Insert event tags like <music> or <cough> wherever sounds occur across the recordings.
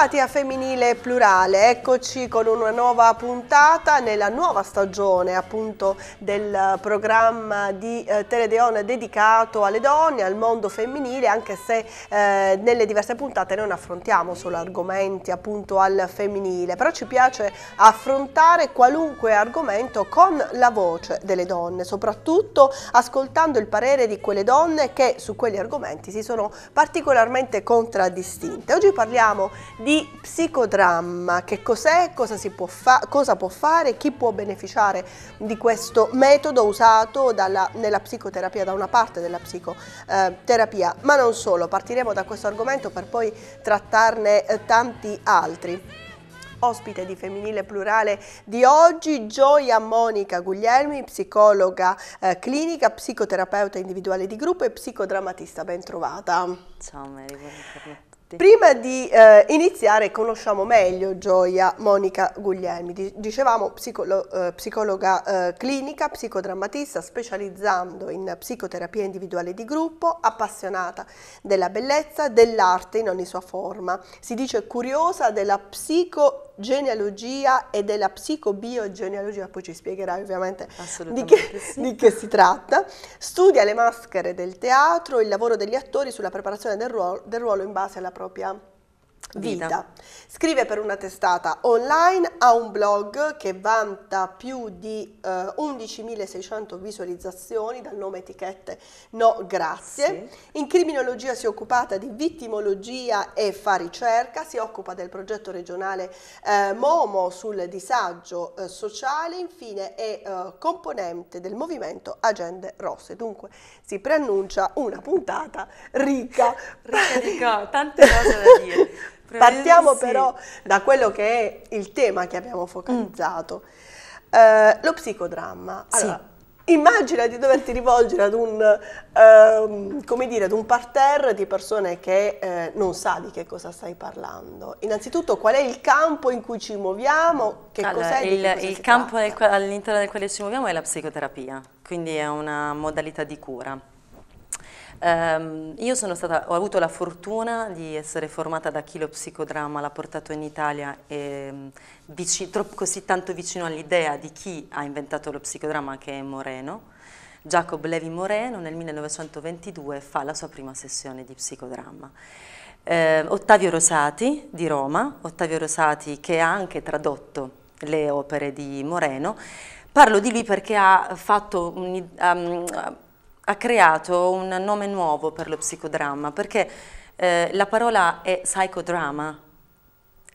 Bentrovati a Femminile Plurale, eccoci con una nuova puntata nella nuova stagione appunto del programma di eh, Teledeon dedicato alle donne, al mondo femminile, anche se eh, nelle diverse puntate non affrontiamo solo argomenti appunto al femminile, però ci piace affrontare qualunque argomento con la voce delle donne, soprattutto ascoltando il parere di quelle donne che su quegli argomenti si sono particolarmente contraddistinte. Oggi parliamo di di psicodramma. Che cos'è, cosa, si può cosa può fare, chi può beneficiare di questo metodo usato dalla, nella psicoterapia, da una parte della psicoterapia, eh, ma non solo. Partiremo da questo argomento per poi trattarne eh, tanti altri ospite di Femminile Plurale di oggi, Gioia Monica Guglielmi, psicologa eh, clinica, psicoterapeuta individuale di gruppo e psicodrammatista. Ben trovata. Ciao Mary, buongiorno tutti. Prima di eh, iniziare conosciamo meglio Gioia Monica Guglielmi, dicevamo psicolo eh, psicologa eh, clinica, psicodrammatista, specializzando in psicoterapia individuale di gruppo, appassionata della bellezza, dell'arte in ogni sua forma. Si dice curiosa della psico genealogia e della psicobiogenealogia, poi ci spiegherai ovviamente di che, sì. <laughs> di che, si tratta, studia le maschere del teatro, il lavoro degli attori sulla preparazione del ruolo, del ruolo in base alla propria vita. vita. Scrive per una testata online, ha un blog che vanta più di eh, 11.600 visualizzazioni dal nome etichette No Grazie. Sì. In criminologia si è occupata di vittimologia e fa ricerca, si occupa del progetto regionale eh, Momo sul disagio eh, sociale, infine è eh, componente del movimento Agende Rosse. Dunque si preannuncia una puntata ricca. ricca, ricca, <laughs> tante cose da dire. Prevedere, Partiamo sì. però da quello che è il tema che abbiamo focalizzato. Mm. Eh, lo psicodramma. Allora, sì. Immagina di doverti rivolgere ad un, ehm, come dire, ad un parterre di persone che eh, non sa di che cosa stai parlando. Innanzitutto qual è il campo in cui ci muoviamo? Che allora, cos'è? Il, cosa il campo all'interno del quale ci muoviamo è la psicoterapia, quindi è una modalità di cura Um, io stata, ho avuto la fortuna di essere formata da chi lo psicodramma l'ha portato in Italia e, ehm, vici, troppo, così tanto vicino all'idea di chi ha inventato lo psicodramma che è Moreno. Jacob Levi Moreno nel 1922 fa la sua prima sessione di psicodramma. Eh, Ottavio Rosati di Roma, Ottavio Rosati che ha anche tradotto le opere di Moreno, parlo di lui perché ha fatto un, um, ha creato un nome nuovo per lo psicodramma, perché eh, la parola è psicodramma,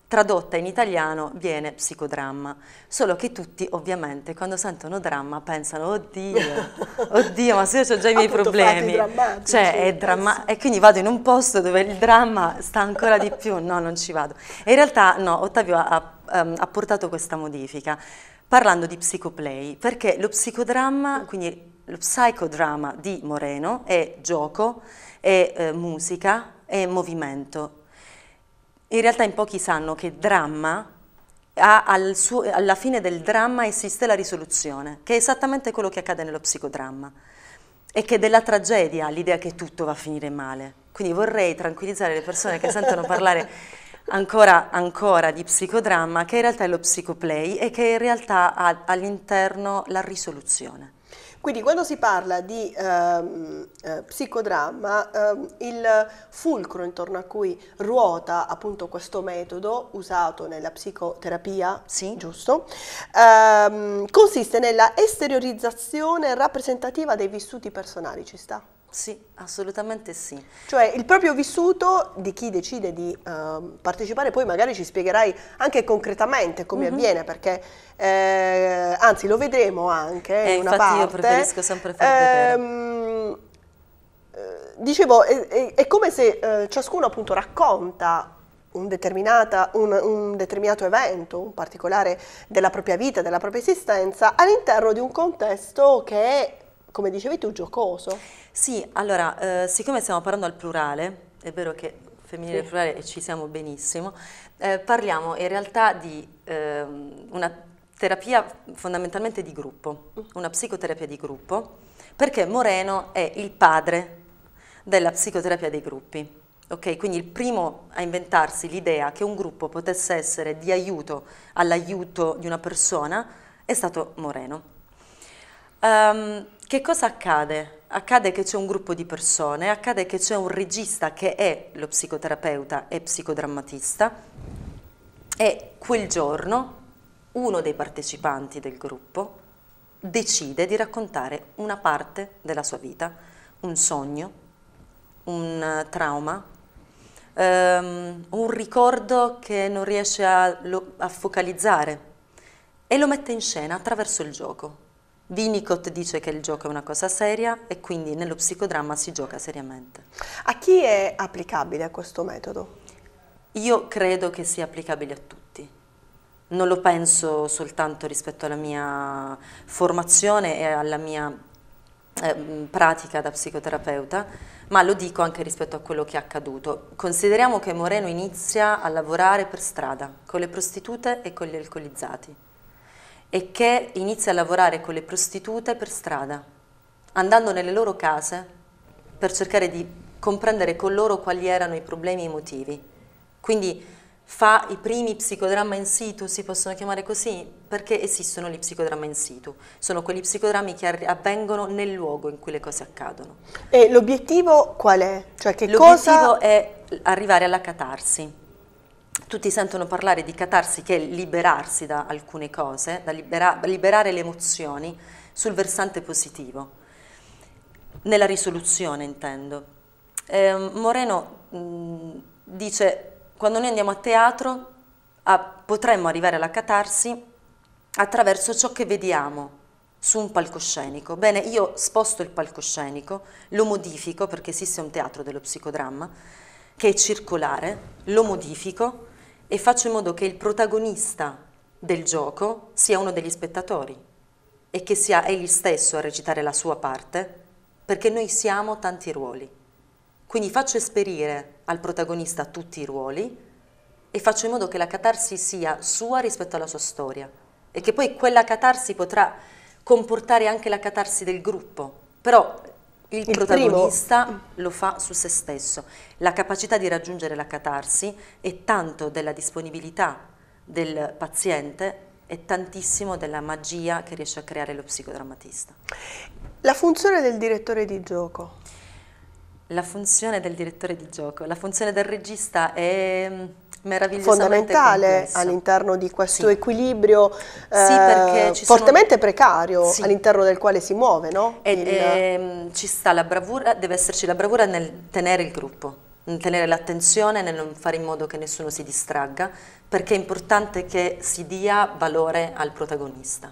tradotta in italiano viene psicodramma, solo che tutti ovviamente quando sentono dramma pensano oddio, <laughs> oddio ma se io ho già i miei problemi, cioè è dramma e quindi vado in un posto dove il dramma sta ancora di più, no non ci vado. E in realtà no, Ottavio ha, um, ha portato questa modifica parlando di psicoplay, perché lo psicodramma, quindi lo psicodrama di Moreno è gioco, è eh, musica, è movimento. In realtà in pochi sanno che dramma, al suo, alla fine del dramma esiste la risoluzione, che è esattamente quello che accade nello psicodramma, e che della tragedia l'idea che tutto va a finire male. Quindi vorrei tranquillizzare le persone che sentono parlare <laughs> ancora, ancora di psicodramma, che in realtà è lo psicoplay e che in realtà ha all'interno la risoluzione. Quindi quando si parla di ehm, eh, psicodramma, eh, il fulcro intorno a cui ruota appunto questo metodo usato nella psicoterapia, sì. giusto, eh, consiste nella esteriorizzazione rappresentativa dei vissuti personali, ci sta? Sì, assolutamente sì. Cioè il proprio vissuto di chi decide di uh, partecipare, poi magari ci spiegherai anche concretamente come mm-hmm. avviene, perché eh, anzi lo vedremo anche eh, in una parte. Io preferisco sempre far ehm, eh, Dicevo, è, è, è, come se eh, ciascuno appunto racconta un, un, un, determinato evento, un particolare della propria vita, della propria esistenza, all'interno di un contesto che è come dicevi tu, giocoso. Sì, allora, eh, siccome stiamo parlando al plurale, è vero che femminile sì. plurale ci siamo benissimo, eh, parliamo in realtà di eh, una terapia fondamentalmente di gruppo, mm. una psicoterapia di gruppo, perché Moreno è il padre della psicoterapia dei gruppi. Okay, quindi il primo a inventarsi l'idea che un gruppo potesse essere di aiuto all'aiuto di una persona è stato Moreno. Um, che cosa accade? Accade che c'è un gruppo di persone, accade che c'è un regista che è lo psicoterapeuta e psicodrammatista e quel giorno uno dei partecipanti del gruppo decide di raccontare una parte della sua vita, un sogno, un eh, trauma, um, un ricordo che non riesce a, a focalizzare e lo mette in scena attraverso il gioco. Winnicott dice che il gioco è una cosa seria e quindi nello psicodramma si gioca seriamente. A chi è applicabile questo metodo? Io credo che sia applicabile a tutti. Non lo penso soltanto rispetto alla mia formazione e alla mia eh, pratica da psicoterapeuta, ma lo dico anche rispetto a quello che è accaduto. Consideriamo che Moreno inizia a lavorare per strada con le prostitute e con gli alcolizzati e che inizia a lavorare con le prostitute per strada, andando nelle loro case per cercare di comprendere con loro quali erano i problemi e i motivi. Quindi fa i primi psicodramma in situ, si possono chiamare così, perché esistono gli psicodramma in situ. Sono quegli psicodrammi che avvengono nel luogo in cui le cose accadono. E l'obiettivo qual è? Cioè l'obiettivo cosa... è arrivare alla catarsi tutti sentono parlare di catarsi che è liberarsi da alcune cose, da libera liberare le emozioni sul versante positivo, nella risoluzione intendo. Eh, Moreno mh, dice quando noi andiamo a teatro a, potremmo arrivare alla catarsi attraverso ciò che vediamo su un palcoscenico. Bene, io sposto il palcoscenico, lo modifico perché esiste un teatro dello psicodramma, che è circolare, lo modifico e faccio in modo che il protagonista del gioco sia uno degli spettatori e che sia egli stesso a recitare la sua parte, perché noi siamo tanti ruoli. Quindi faccio esperire al protagonista tutti i ruoli e faccio in modo che la catarsi sia sua rispetto alla sua storia e che poi quella catarsi potrà comportare anche la catarsi del gruppo. Però il, il protagonista primo... lo fa su se stesso. La capacità di raggiungere la catarsi è tanto della disponibilità del paziente e tantissimo della magia che riesce a creare lo psicodrammatista. La funzione del direttore di gioco? La funzione del direttore di gioco, la funzione del regista è mm, fondamentale all'interno di questo sì. equilibrio eh, sì, fortemente sono... precario sì. all'interno del quale si muove. No? E, Il... e, ehm, ci sta la bravura, deve esserci la bravura nel tenere il gruppo nel tenere l'attenzione, nel non fare in modo che nessuno si distragga, perché è importante che si dia valore al protagonista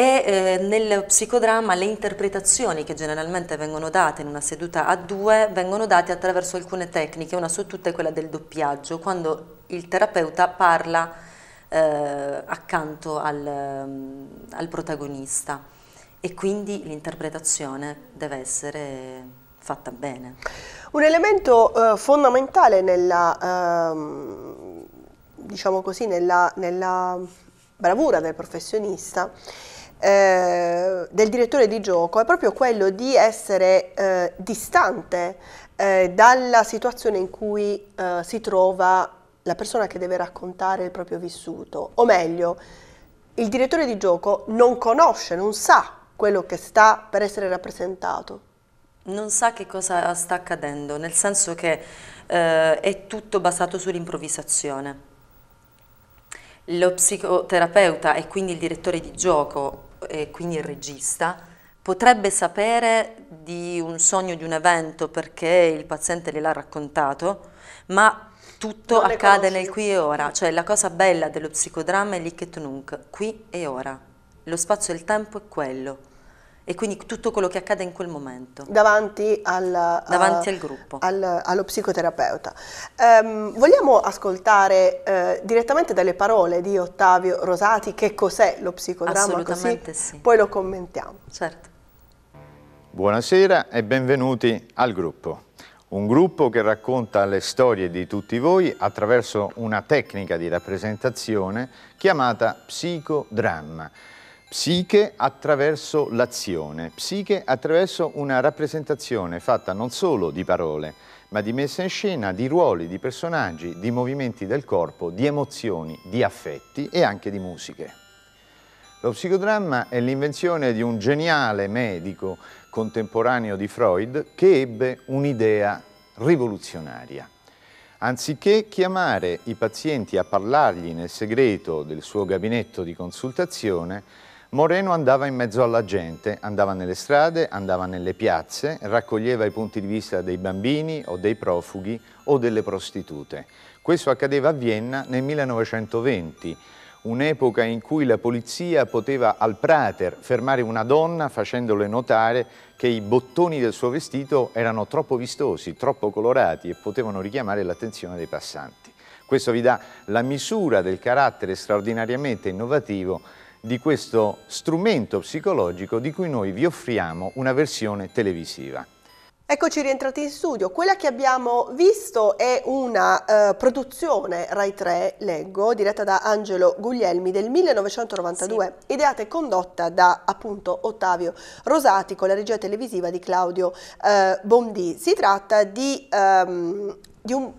e eh, nel psicodramma le interpretazioni che generalmente vengono date in una seduta a due vengono date attraverso alcune tecniche, una su tutte è quella del doppiaggio, quando il terapeuta parla eh, accanto al, mm, al protagonista e quindi l'interpretazione deve essere fatta bene. Un elemento eh, fondamentale nella, ehm, diciamo così, nella, nella bravura del professionista eh, del direttore di gioco è proprio quello di essere eh, distante eh, dalla situazione in cui eh, si trova la persona che deve raccontare il proprio vissuto, o meglio, il direttore di gioco non conosce, non sa quello che sta per essere rappresentato. Non sa che cosa sta accadendo, nel senso che eh, è tutto basato sull'improvvisazione lo psicoterapeuta e quindi il direttore di gioco e quindi il regista, potrebbe sapere di un sogno, di un evento perché il paziente gliel'ha raccontato, ma tutto non accade nel qui e ora, cioè la cosa bella dello psicodramma è l'icket nunc, qui e ora. Lo spazio e il tempo è quello e quindi tutto quello che accade in quel momento. Davanti al, eh, Davanti a, al gruppo. Al, allo psicoterapeuta. Um, vogliamo ascoltare uh, direttamente dalle parole di Ottavio Rosati che cos'è lo psicodramma? Assolutamente così, sì. Poi lo commentiamo. Certo. Buonasera e benvenuti al gruppo. Un gruppo che racconta le storie di tutti voi attraverso una tecnica di rappresentazione chiamata psicodramma Psiche attraverso l'azione, psiche attraverso una rappresentazione fatta non solo di parole, ma di messa in scena, di ruoli, di personaggi, di movimenti del corpo, di emozioni, di affetti e anche di musiche. Lo psicodramma è l'invenzione di un geniale medico contemporaneo di Freud che ebbe un'idea rivoluzionaria. Anziché chiamare i pazienti a parlargli nel segreto del suo gabinetto di consultazione, Moreno andava in mezzo alla gente, andava nelle strade, andava nelle piazze, raccoglieva i punti di vista dei bambini o dei profughi o delle prostitute. Questo accadeva a Vienna nel 1920, un'epoca in cui la polizia poteva al Prater fermare una donna facendole notare che i bottoni del suo vestito erano troppo vistosi, troppo colorati e potevano richiamare l'attenzione dei passanti. Questo vi dà la misura del carattere straordinariamente innovativo di questo strumento psicologico di cui noi vi offriamo una versione televisiva. Eccoci rientrati in studio, quella che abbiamo visto è una eh, produzione Rai 3, leggo, diretta da Angelo Guglielmi del 1992, sì. ideata e condotta da appunto Ottavio Rosati con la regia televisiva di Claudio eh, Bondi. Si tratta di, um, di un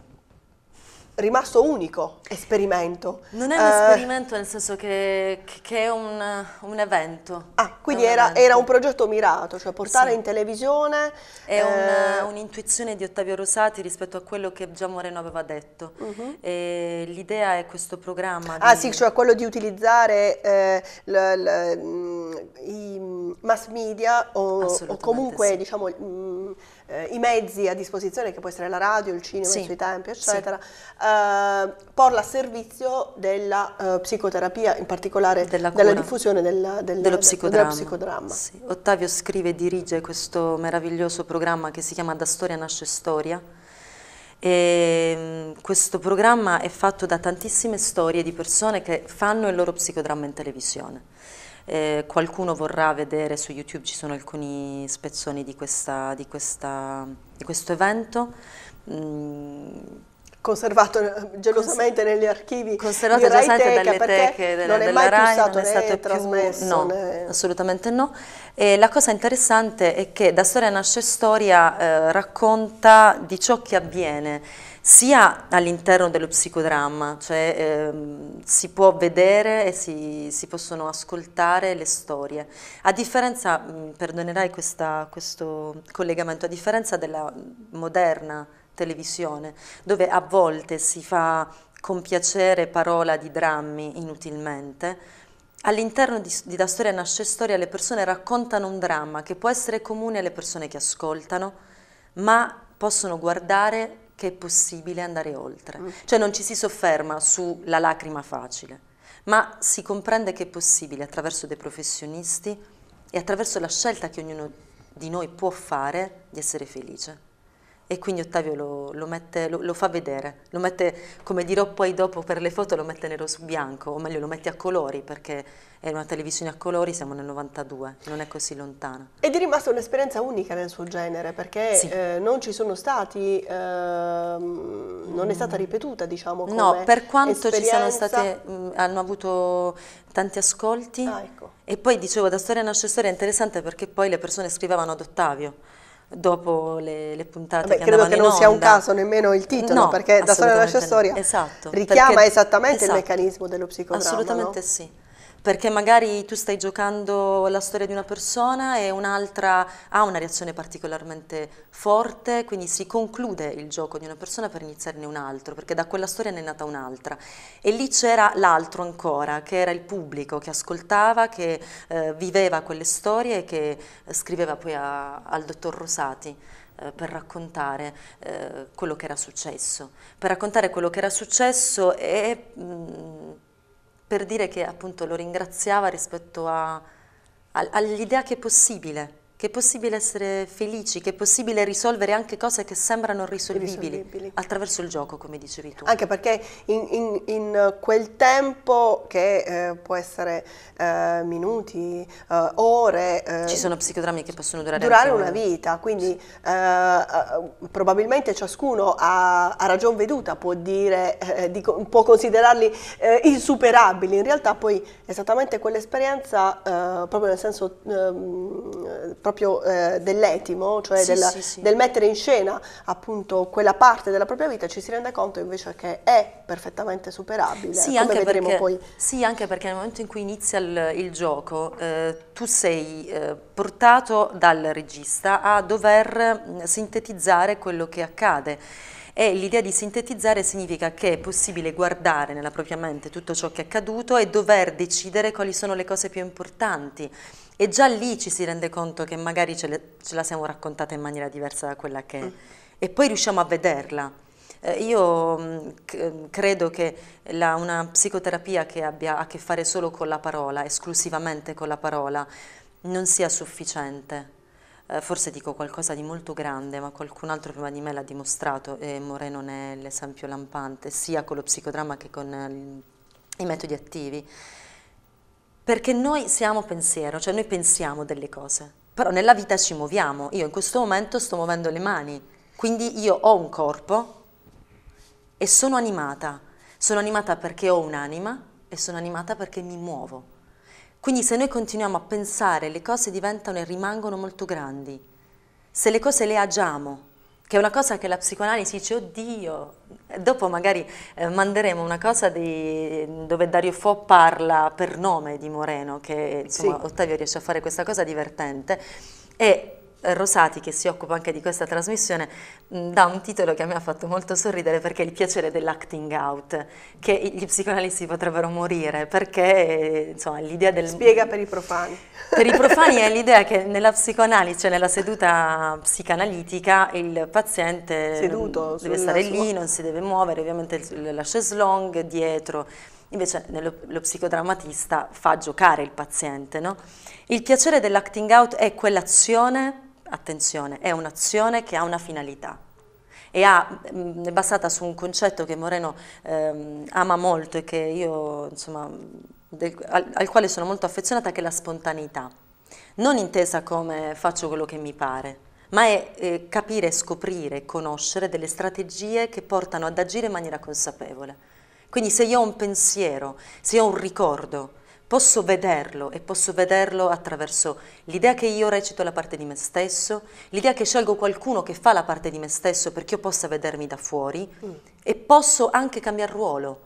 rimasto unico esperimento. Non è un eh, esperimento nel senso che, che è un, un, evento. Ah, quindi era, un, evento. era un progetto mirato, cioè portare sì. in televisione... È eh, un'intuizione di Ottavio Rosati rispetto a quello che Gian Moreno aveva detto. Uh mhm. -huh. L'idea è questo programma... Ah, di... Ah sì, cioè quello di utilizzare eh, l, l, mm, i mass media o, o comunque sì. diciamo... Mh, mm, eh, i mezzi a disposizione, che può essere la radio, il cinema, sì. i suoi tempi, eccetera, sì. eh, porla a servizio della uh, psicoterapia, in particolare della, della diffusione del, del, dello psicodramma. Dello psicodramma. Sì. Ottavio scrive e dirige questo meraviglioso programma che si chiama Da Storia Nasce Storia. E mm, questo programma è fatto da tantissime storie di persone che fanno il loro psicodramma in televisione eh, qualcuno vorrà vedere su YouTube, ci sono alcuni spezzoni di, questa, di, questa, di questo evento. Mm, conservato eh, gelosamente negli archivi conservato gelosamente dalle teche della, non è della RAI non è stato più trasmesso no, né... assolutamente no e la cosa interessante è che da Storia nasce Storia eh, racconta di ciò che avviene sia all'interno dello psicodramma, cioè ehm, si può vedere e si, si, possono ascoltare le storie. A differenza, mh, mm, perdonerai questa, questo collegamento, a differenza della moderna televisione, dove a volte si fa con piacere parola di drammi inutilmente, All'interno di, di Da Storia nasce Storia le persone raccontano un dramma che può essere comune alle persone che ascoltano, ma possono guardare che è possibile andare oltre. Mm. Cioè non ci si sofferma sulla lacrima facile, ma si comprende che è possibile attraverso dei professionisti e attraverso la scelta che ognuno di noi può fare di essere felice e quindi Ottavio lo, lo, mette, lo, lo, fa vedere, lo mette, come dirò poi dopo per le foto, lo mette nero su bianco, o meglio lo mette a colori perché è una televisione a colori, siamo nel 92, non è così lontana. Ed è rimasta un'esperienza unica nel suo genere perché sì. eh, non ci sono stati, eh, non è stata ripetuta diciamo come No, per quanto esperienza... ci siano state, mh, hanno avuto tanti ascolti ah, ecco. e poi dicevo da storia nasce storia è interessante perché poi le persone scrivevano ad Ottavio dopo le, le puntate Vabbè, che credo che non onda. sia un caso nemmeno il titolo no, perché da la sua storia esatto, richiama perché, esattamente esatto, il meccanismo dello psicodramma assolutamente no? sì perché magari tu stai giocando la storia di una persona e un'altra ha una reazione particolarmente forte, quindi si conclude il gioco di una persona per iniziarne un altro, perché da quella storia ne è nata un'altra. E lì c'era l'altro ancora, che era il pubblico, che ascoltava, che eh, viveva quelle storie e che scriveva poi a, al dottor Rosati eh, per raccontare eh, quello che era successo, per raccontare quello che era successo e mh, mm, per dire che appunto lo ringraziava rispetto all'idea che è possibile che è possibile essere felici, che è possibile risolvere anche cose che sembrano risolvibili, attraverso il gioco, come dicevi tu. Anche perché in, in, in eh, quel tempo, che eh, può essere eh, minuti, eh, ore... Eh, Ci sono psicodrammi che possono durare, durare una vita, quindi sì. Eh, probabilmente ciascuno a, a, ragion veduta può, dire, di, può considerarli insuperabili, in realtà poi esattamente quell'esperienza, proprio nel senso ehm, proprio eh, dell'etimo, cioè sì, del, sì, sì. del, mettere in scena appunto quella parte della propria vita, ci si rende conto invece che è perfettamente superabile. Sì, anche perché, sì anche perché, nel momento in cui inizia il, il gioco eh, tu sei eh, portato dal regista a dover mm, sintetizzare quello che accade. E l'idea di sintetizzare significa che è possibile guardare nella propria mente tutto ciò che è accaduto e dover decidere quali sono le cose più importanti e già lì ci si rende conto che magari ce, le, ce la siamo raccontata in maniera diversa da quella che è mm. e poi riusciamo a vederla. Eh, io mm, mm, credo che la, una psicoterapia che abbia a che fare solo con la parola, esclusivamente con la parola, non sia sufficiente. Eh, forse dico qualcosa di molto grande, ma qualcun altro prima di me l'ha dimostrato e Moreno ne è l'esempio lampante, sia con lo psicodramma che con eh, i metodi attivi perché noi siamo pensiero, cioè noi pensiamo delle cose, però nella vita ci muoviamo, io in questo momento sto muovendo le mani, quindi io ho un corpo e sono animata, sono animata perché ho un'anima e sono animata perché mi muovo. Quindi se noi continuiamo a pensare le cose diventano e rimangono molto grandi, se le cose le agiamo, che è una cosa che la psicoanalisi dice, oddio, dopo magari eh, manderemo una cosa di, dove Dario Fo parla per nome di Moreno, che insomma sì. Ottavio riesce a fare questa cosa divertente, e eh, Rosati, che si occupa anche di questa trasmissione, mm, dà un titolo che a me ha fatto molto sorridere perché è il piacere dell'acting out, che gli psicoanalisti potrebbero morire perché insomma l'idea del... Spiega per i profani. Per i profani è <laughs> l'idea che nella psicoanalisi, cioè nella seduta psicanalitica, il paziente Seduto deve stare sua... lì, non si deve muovere, ovviamente la chaise longue dietro, invece nello, lo psicodrammatista fa giocare il paziente. No? Il piacere dell'acting out è quell'azione attenzione, è un'azione che ha una finalità e ha, mm, è basata su un concetto che Moreno ehm, ama molto e che io, insomma, del, al, al, quale sono molto affezionata, che è la spontaneità, non intesa come faccio quello che mi pare, ma è eh, capire, scoprire, conoscere delle strategie che portano ad agire in maniera consapevole. Quindi se io ho un pensiero, se io ho un ricordo, posso vederlo e posso vederlo attraverso l'idea che io recito la parte di me stesso, l'idea che scelgo qualcuno che fa la parte di me stesso perché io possa vedermi da fuori mm. e posso anche cambiare ruolo.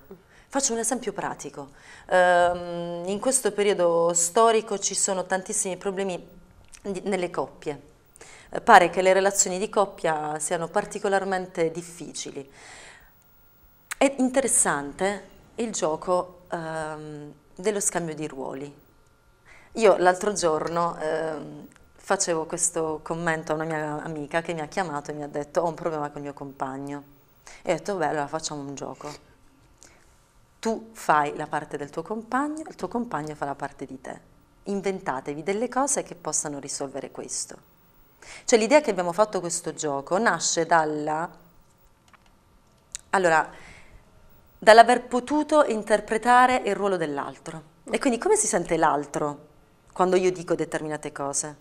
Faccio un esempio pratico. Um, in questo periodo storico ci sono tantissimi problemi di, nelle coppie. Eh, pare che le relazioni di coppia siano particolarmente difficili. È interessante il gioco um, dello scambio di ruoli. Io l'altro giorno eh, facevo questo commento a una mia amica che mi ha chiamato e mi ha detto ho un problema con il mio compagno. E ho detto beh allora facciamo un gioco. Tu fai la parte del tuo compagno, il tuo compagno fa la parte di te. Inventatevi delle cose che possano risolvere questo. Cioè l'idea che abbiamo fatto questo gioco nasce dalla... Allora, dall'aver potuto interpretare il ruolo dell'altro. E quindi come si sente l'altro quando io dico determinate cose?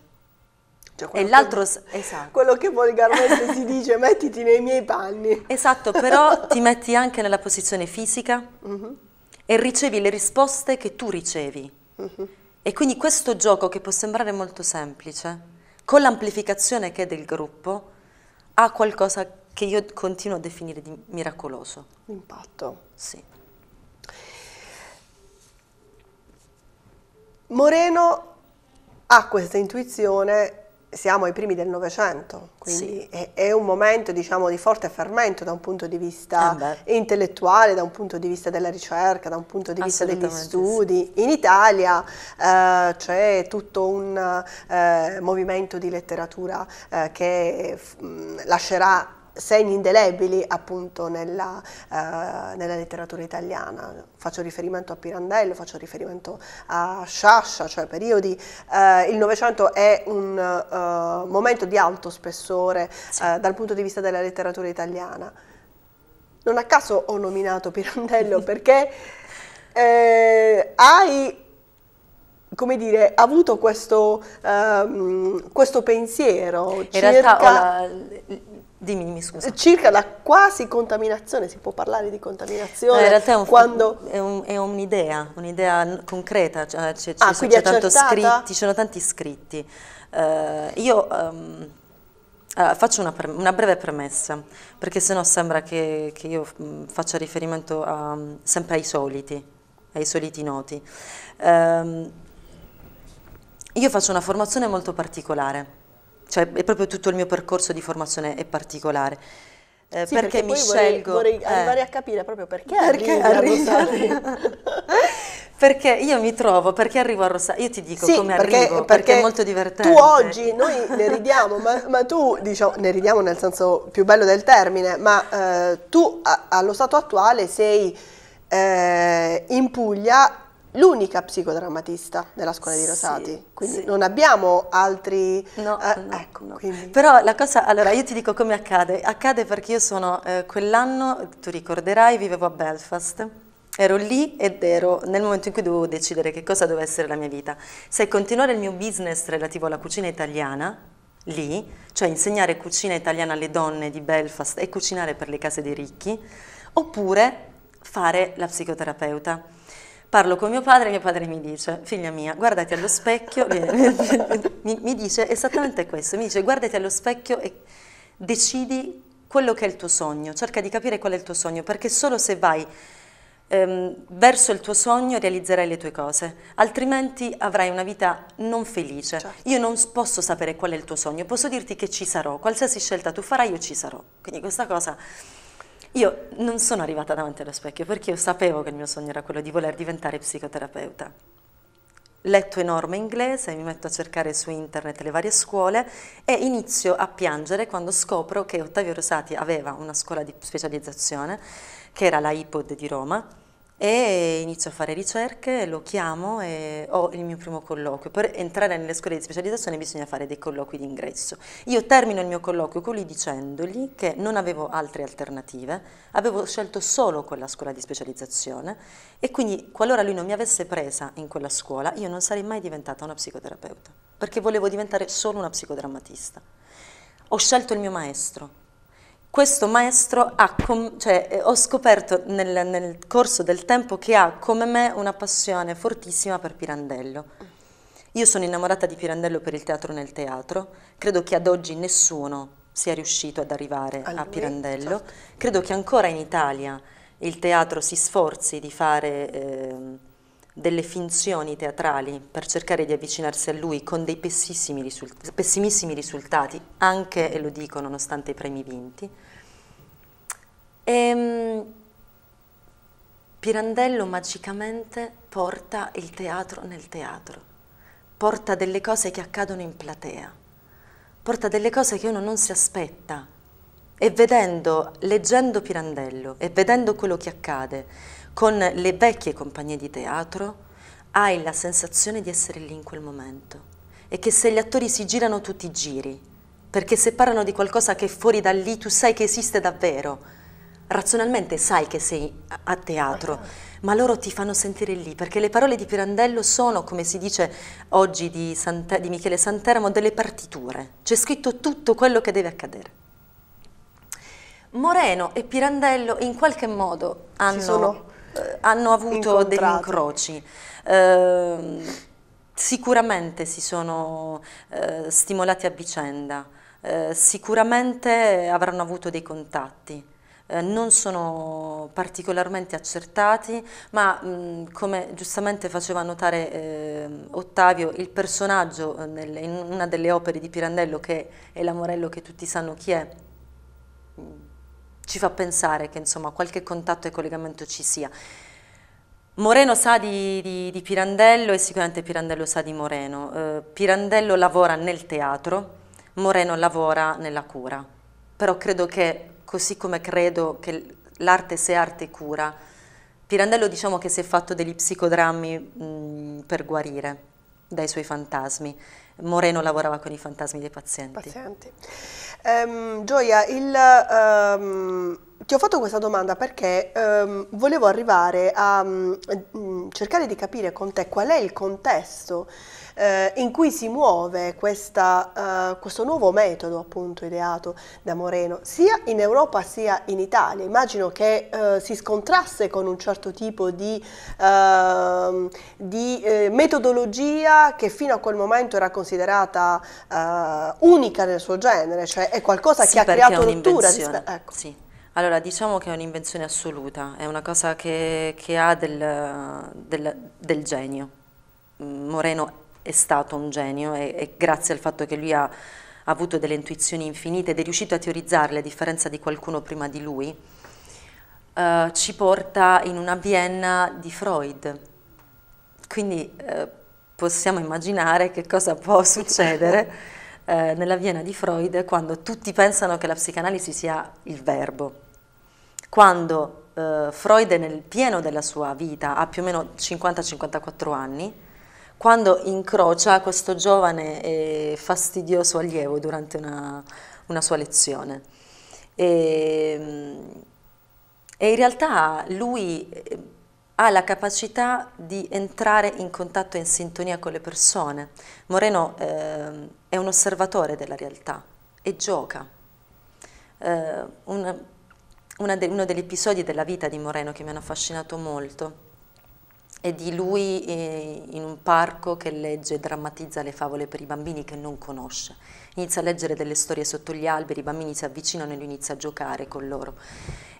Cioè e l'altro, che, <laughs> esatto. quello che volgarmente si <laughs> dice, mettiti nei miei panni. Esatto, però <laughs> ti metti anche nella posizione fisica uh-huh. e ricevi le risposte che tu ricevi. Uh-huh. E quindi questo gioco che può sembrare molto semplice, con l'amplificazione che è del gruppo, ha qualcosa che io continuo a definire di miracoloso. L'impatto. Sì. Moreno ha questa intuizione, siamo ai primi del Novecento, quindi sì. è, è, un momento diciamo, di forte fermento da un punto di vista eh intellettuale, da un punto di vista della ricerca, da un punto di vista degli studi. Sì. In Italia eh, c'è tutto un eh, movimento di letteratura eh, che mh, mm, lascerà segni indelebili appunto nella, eh, nella, letteratura italiana. Faccio riferimento a Pirandello, faccio riferimento a Sciascia, cioè periodi. Eh, il Novecento è un eh, momento di alto spessore sì. Eh, dal punto di vista della letteratura italiana. Non a caso ho nominato Pirandello <laughs> perché eh, hai come dire, avuto questo, ehm, questo pensiero. In circa... realtà la, Dimmi, dimmi scusa. Circa la quasi contaminazione, si può parlare di contaminazione? No, in realtà è, un, quando... è, un, è un'idea, un'idea concreta, cioè, c'è, ah, c'è, c'è tanto scritti, ci sono tanti scritti. Uh, io um, uh, faccio una, pre- una, breve premessa, perché sennò sembra che, che io faccia riferimento a, sempre ai soliti, ai soliti noti. Um, io faccio una formazione molto particolare cioè è proprio tutto il mio percorso di formazione è particolare. Eh, sì, perché, perché mi scelgo... Vorrei, vorrei eh. arrivare eh, a capire proprio perché, perché arrivi arrivi <laughs> Perché io mi trovo, perché arrivo a Rosario, io ti dico sì, come perché, arrivo, perché, perché, è molto divertente. Tu oggi, noi ne ridiamo, ma, ma, tu, diciamo, ne ridiamo nel senso più bello del termine, ma eh, tu a, allo stato attuale sei eh, in Puglia l'unica psicodrammatista della scuola di Rosati, sì, quindi sì. non abbiamo altri... No, eh, no, ecco, no. Quindi... Però la cosa, allora io ti dico come accade, accade perché io sono, eh, quell'anno, tu ricorderai, vivevo a Belfast, ero lì ed ero nel momento in cui dovevo decidere che cosa doveva essere la mia vita, se continuare il mio business relativo alla cucina italiana, lì, cioè insegnare cucina italiana alle donne di Belfast e cucinare per le case dei ricchi, oppure fare la psicoterapeuta. Parlo con mio padre e mio padre mi dice, figlia mia, guardati allo specchio, <laughs> mi, mi dice esattamente questo, mi dice guardati allo specchio e decidi quello che è il tuo sogno, cerca di capire qual è il tuo sogno, perché solo se vai ehm, verso il tuo sogno realizzerai le tue cose, altrimenti avrai una vita non felice. Certo. Io non posso sapere qual è il tuo sogno, posso dirti che ci sarò, qualsiasi scelta tu farai io ci sarò. Quindi questa cosa io non sono arrivata davanti allo specchio perché io sapevo che il mio sogno era quello di voler diventare psicoterapeuta. Letto enorme inglese, mi metto a cercare su internet le varie scuole e inizio a piangere quando scopro che Ottavio Rosati aveva una scuola di specializzazione che era la IPOD di Roma e inizio a fare ricerche, lo chiamo e ho il mio primo colloquio. Per entrare nelle scuole di specializzazione bisogna fare dei colloqui d'ingresso. Io termino il mio colloquio con lui dicendogli che non avevo altre alternative, avevo scelto solo quella scuola di specializzazione e quindi qualora lui non mi avesse presa in quella scuola io non sarei mai diventata una psicoterapeuta, perché volevo diventare solo una psicodrammatista. Ho scelto il mio maestro, questo maestro ha, cioè, eh, ho scoperto nel, nel, corso del tempo che ha come me una passione fortissima per Pirandello. Io sono innamorata di Pirandello per il teatro nel teatro, credo che ad oggi nessuno sia riuscito ad arrivare a, a Pirandello, certo. credo che ancora in Italia il teatro si sforzi di fare... Eh, delle finzioni teatrali per cercare di avvicinarsi a lui con dei risultati, pessimissimi risultati, anche, e lo dico, nonostante i premi vinti. E, ehm, Pirandello magicamente porta il teatro nel teatro, porta delle cose che accadono in platea, porta delle cose che uno non si aspetta. E vedendo, leggendo Pirandello e vedendo quello che accade, con le vecchie compagnie di teatro, hai la sensazione di essere lì in quel momento e che se gli attori si girano tu ti giri, perché se parlano di qualcosa che è fuori da lì tu sai che esiste davvero. Razionalmente sai che sei a teatro, ma loro ti fanno sentire lì, perché le parole di Pirandello sono, come si dice oggi di, Sante di Michele Santeramo, delle partiture. C'è scritto tutto quello che deve accadere. Moreno e Pirandello in qualche modo hanno eh, hanno avuto degli incroci. Eh, sicuramente si sono eh, stimolati a vicenda, eh, sicuramente avranno avuto dei contatti. Eh, non sono particolarmente accertati, ma mh, come giustamente faceva notare ehm, Ottavio, il personaggio eh, nel, in una delle opere di Pirandello, che è l'amorello che tutti sanno chi è, ci fa pensare che insomma qualche contatto e collegamento ci sia. Moreno sa di, di, di Pirandello e sicuramente Pirandello sa di Moreno. Eh, Pirandello lavora nel teatro, Moreno lavora nella cura. Però credo che, così come credo che l'arte se arte cura, Pirandello diciamo che si è fatto degli psicodrammi mh, per guarire dai suoi fantasmi. Moreno lavorava con i fantasmi dei pazienti. pazienti. Um, Gioia, il, um, ti ho fatto questa domanda perché um, volevo arrivare a mm, cercare di capire con te qual è il contesto eh, in cui si muove questa, eh, questo nuovo metodo appunto ideato da Moreno, sia in Europa sia in Italia. Immagino che eh, si scontrasse con un certo tipo di, ehm, di eh, metodologia che fino a quel momento era considerata eh, unica nel suo genere, cioè è qualcosa sì, che ha creato rottura. Ecco. Sì. Allora, diciamo che è un'invenzione assoluta, è una cosa che, che ha del, del, del genio. Mm, Moreno è stato un genio e, e grazie al fatto che lui ha, ha avuto delle intuizioni infinite ed è riuscito a teorizzarle a differenza di qualcuno prima di lui, eh, ci porta in una Vienna di Freud. Quindi eh, possiamo immaginare che cosa può <laughs> succedere. Eh, nella Vienna di Freud quando tutti pensano che la psicanalisi sia il verbo. Quando eh, Freud è nel pieno della sua vita, ha più o meno 50-54 anni, quando incrocia questo giovane e fastidioso allievo durante una, una sua lezione. E, ehm, e in realtà lui eh, ha la capacità di entrare in contatto e in sintonia con le persone. Moreno eh, è un osservatore della realtà e gioca. Eh, una, una de, uno degli episodi della vita di Moreno che mi hanno affascinato molto è di lui eh, in un parco che legge e drammatizza le favole per i bambini che non conosce. Inizia a leggere delle storie sotto gli alberi, i bambini si avvicinano e lui inizia a giocare con loro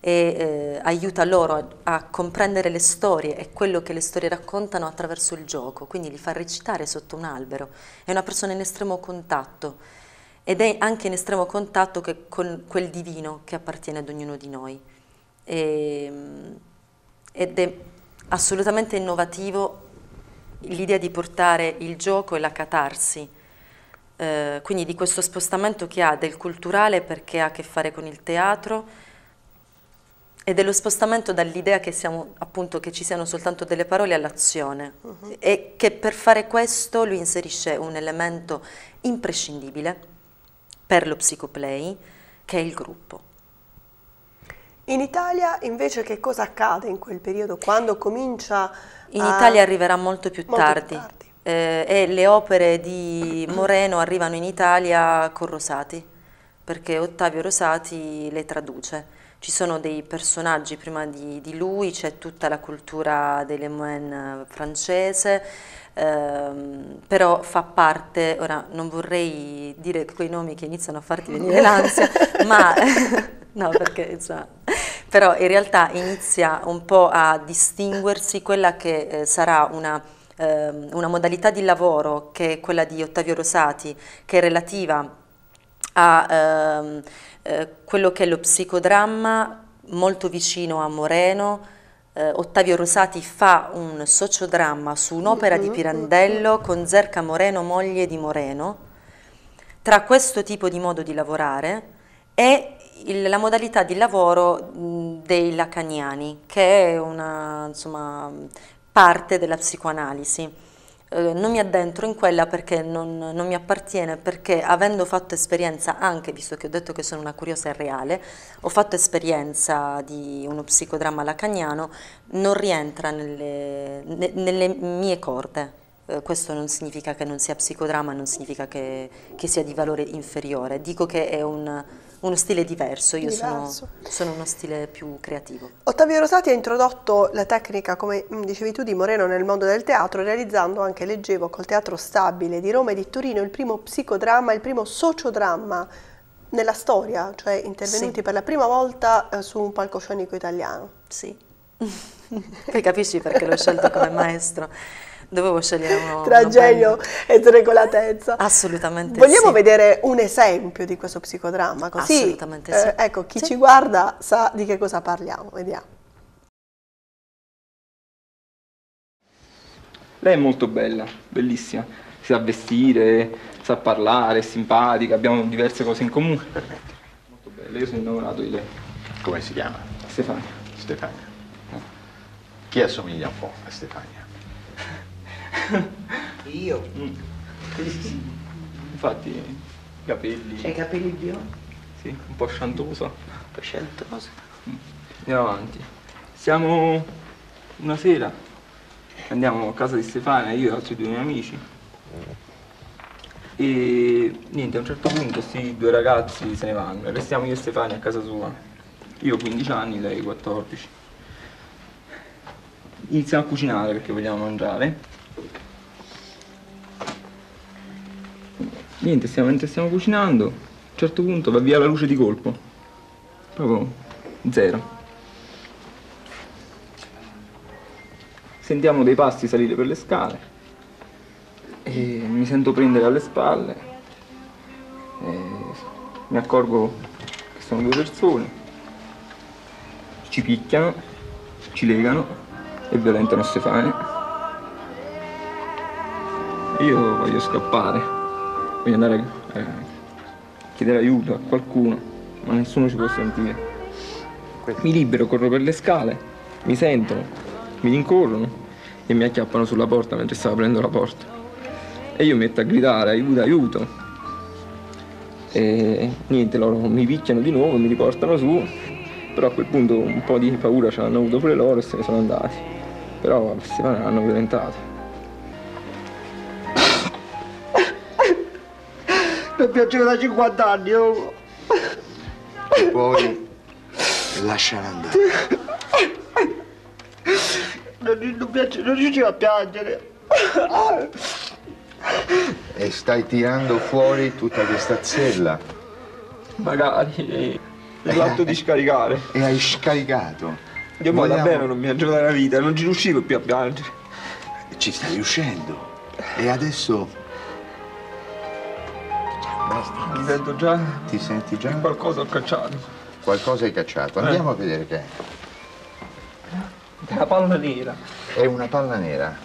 e eh, aiuta loro a, a, comprendere le storie e quello che le storie raccontano attraverso il gioco, quindi li fa recitare sotto un albero. È una persona in estremo contatto ed è anche in estremo contatto che, con quel divino che appartiene ad ognuno di noi. E, ehm, ed è assolutamente innovativo l'idea di portare il gioco e la catarsi, eh, quindi di questo spostamento che ha del culturale perché ha a che fare con il teatro e dello spostamento dall'idea che, siamo, appunto, che ci siano soltanto delle parole all'azione uh -huh. e che per fare questo lui inserisce un elemento imprescindibile per lo psicoplay che è il gruppo. In Italia invece che cosa accade in quel periodo? Quando comincia... In a... Italia arriverà molto più molto tardi. tardi. Eh, e le opere di Moreno arrivano in Italia con Rosati, perché Ottavio Rosati le traduce. Ci sono dei personaggi prima di, di lui, c'è tutta la cultura delle moen francese, ehm, però fa parte, ora non vorrei dire quei nomi che iniziano a farti venire <laughs> l'ansia, ma <laughs> no perché insomma, però in realtà inizia un po' a distinguersi quella che eh, sarà una, ehm, una modalità di lavoro che è quella di Ottavio Rosati, che è relativa a ehm, eh, quello che è lo psicodramma molto vicino a Moreno, eh, Ottavio Rosati fa un sociodramma su un'opera di Pirandello con Zerca Moreno, moglie di Moreno, tra questo tipo di modo di lavorare e il, la modalità di lavoro dei lacaniani, che è una insomma, parte della psicoanalisi. Eh, non mi addentro in quella perché non, non, mi appartiene, perché avendo fatto esperienza anche, visto che ho detto che sono una curiosa e reale, ho fatto esperienza di uno psicodramma lacaniano, non rientra nelle, ne, nelle mie corde. Eh, questo non significa che non sia psicodramma, non significa che, che sia di valore inferiore. Dico che è un uno stile diverso, io diverso. Sono, sono, uno stile più creativo. Ottavio Rosati ha introdotto la tecnica, come mm, dicevi tu, di Moreno nel mondo del teatro, realizzando anche, leggevo, col Teatro Stabile di Roma e di Torino il primo psicodramma, il primo sociodramma nella storia, cioè intervenuti sì. per la prima volta eh, su un palcoscenico italiano. Sì. <laughs> Poi capisci perché l'ho scelto come maestro. Dovevo scegliere uno. Tra uno genio e sregolatezza. Assolutamente. Vogliamo sì. vedere un esempio di questo psicodramma? Così, Assolutamente eh, sì. ecco, chi sì. ci guarda sa di che cosa parliamo. Vediamo. Lei è molto bella, bellissima. Si sa vestire, sa parlare, è simpatica, abbiamo diverse cose in comune. Molto bella, io sono innamorato di lei. Come si chiama? Stefania. Stefania. Chi assomiglia un po' a Stefania? <laughs> Io? Mm. Infatti, capelli. C'hai i capelli biondi? Sì, un po' sciantosa. Un po' sciantosa. Mm. Andiamo avanti. Siamo una sera. Andiamo a casa di Stefania, io e altri due miei amici. E niente, a un certo punto questi due ragazzi se ne vanno. Restiamo io e Stefania a casa sua. Io ho 15 anni, lei 14. Iniziamo a cucinare perché vogliamo mangiare. Niente, stiamo, mentre stiamo cucinando, a un certo punto va via la luce di colpo. Proprio zero. Sentiamo dei passi salire per le scale e mi sento prendere alle spalle. mi accorgo che sono due persone. Ci picchiano, ci legano e violentano Stefano. Io voglio scappare, voglio andare a, eh, chiedere aiuto a qualcuno, ma nessuno ci può sentire. Mi libero, corro per le scale, mi sentono, mi rincorrono e mi acchiappano sulla porta mentre stavo aprendo la porta. E io metto a gridare, aiuto, aiuto. E niente, loro mi picchiano di nuovo, mi riportano su, però a quel punto un po' di paura ce l'hanno avuto pure loro e se ne sono andati. Però si hanno violentato. piaceva da 50 anni. Io... E poi lasciala andare. Non, non, piace, non riuscivo a piangere. E stai tirando fuori tutta questa zella. Magari. L'atto di scaricare. E hai scaricato. Io poi Vogliamo... davvero non mi ha giocato la vita, non ci riuscivo più a piangere. Ci stai riuscendo. E adesso fantastico. Mi vedo già. Ti senti già? Qualcosa ho cacciato. Qualcosa hai cacciato. Eh. Andiamo eh. a vedere che è. Una palla nera. È una palla nera.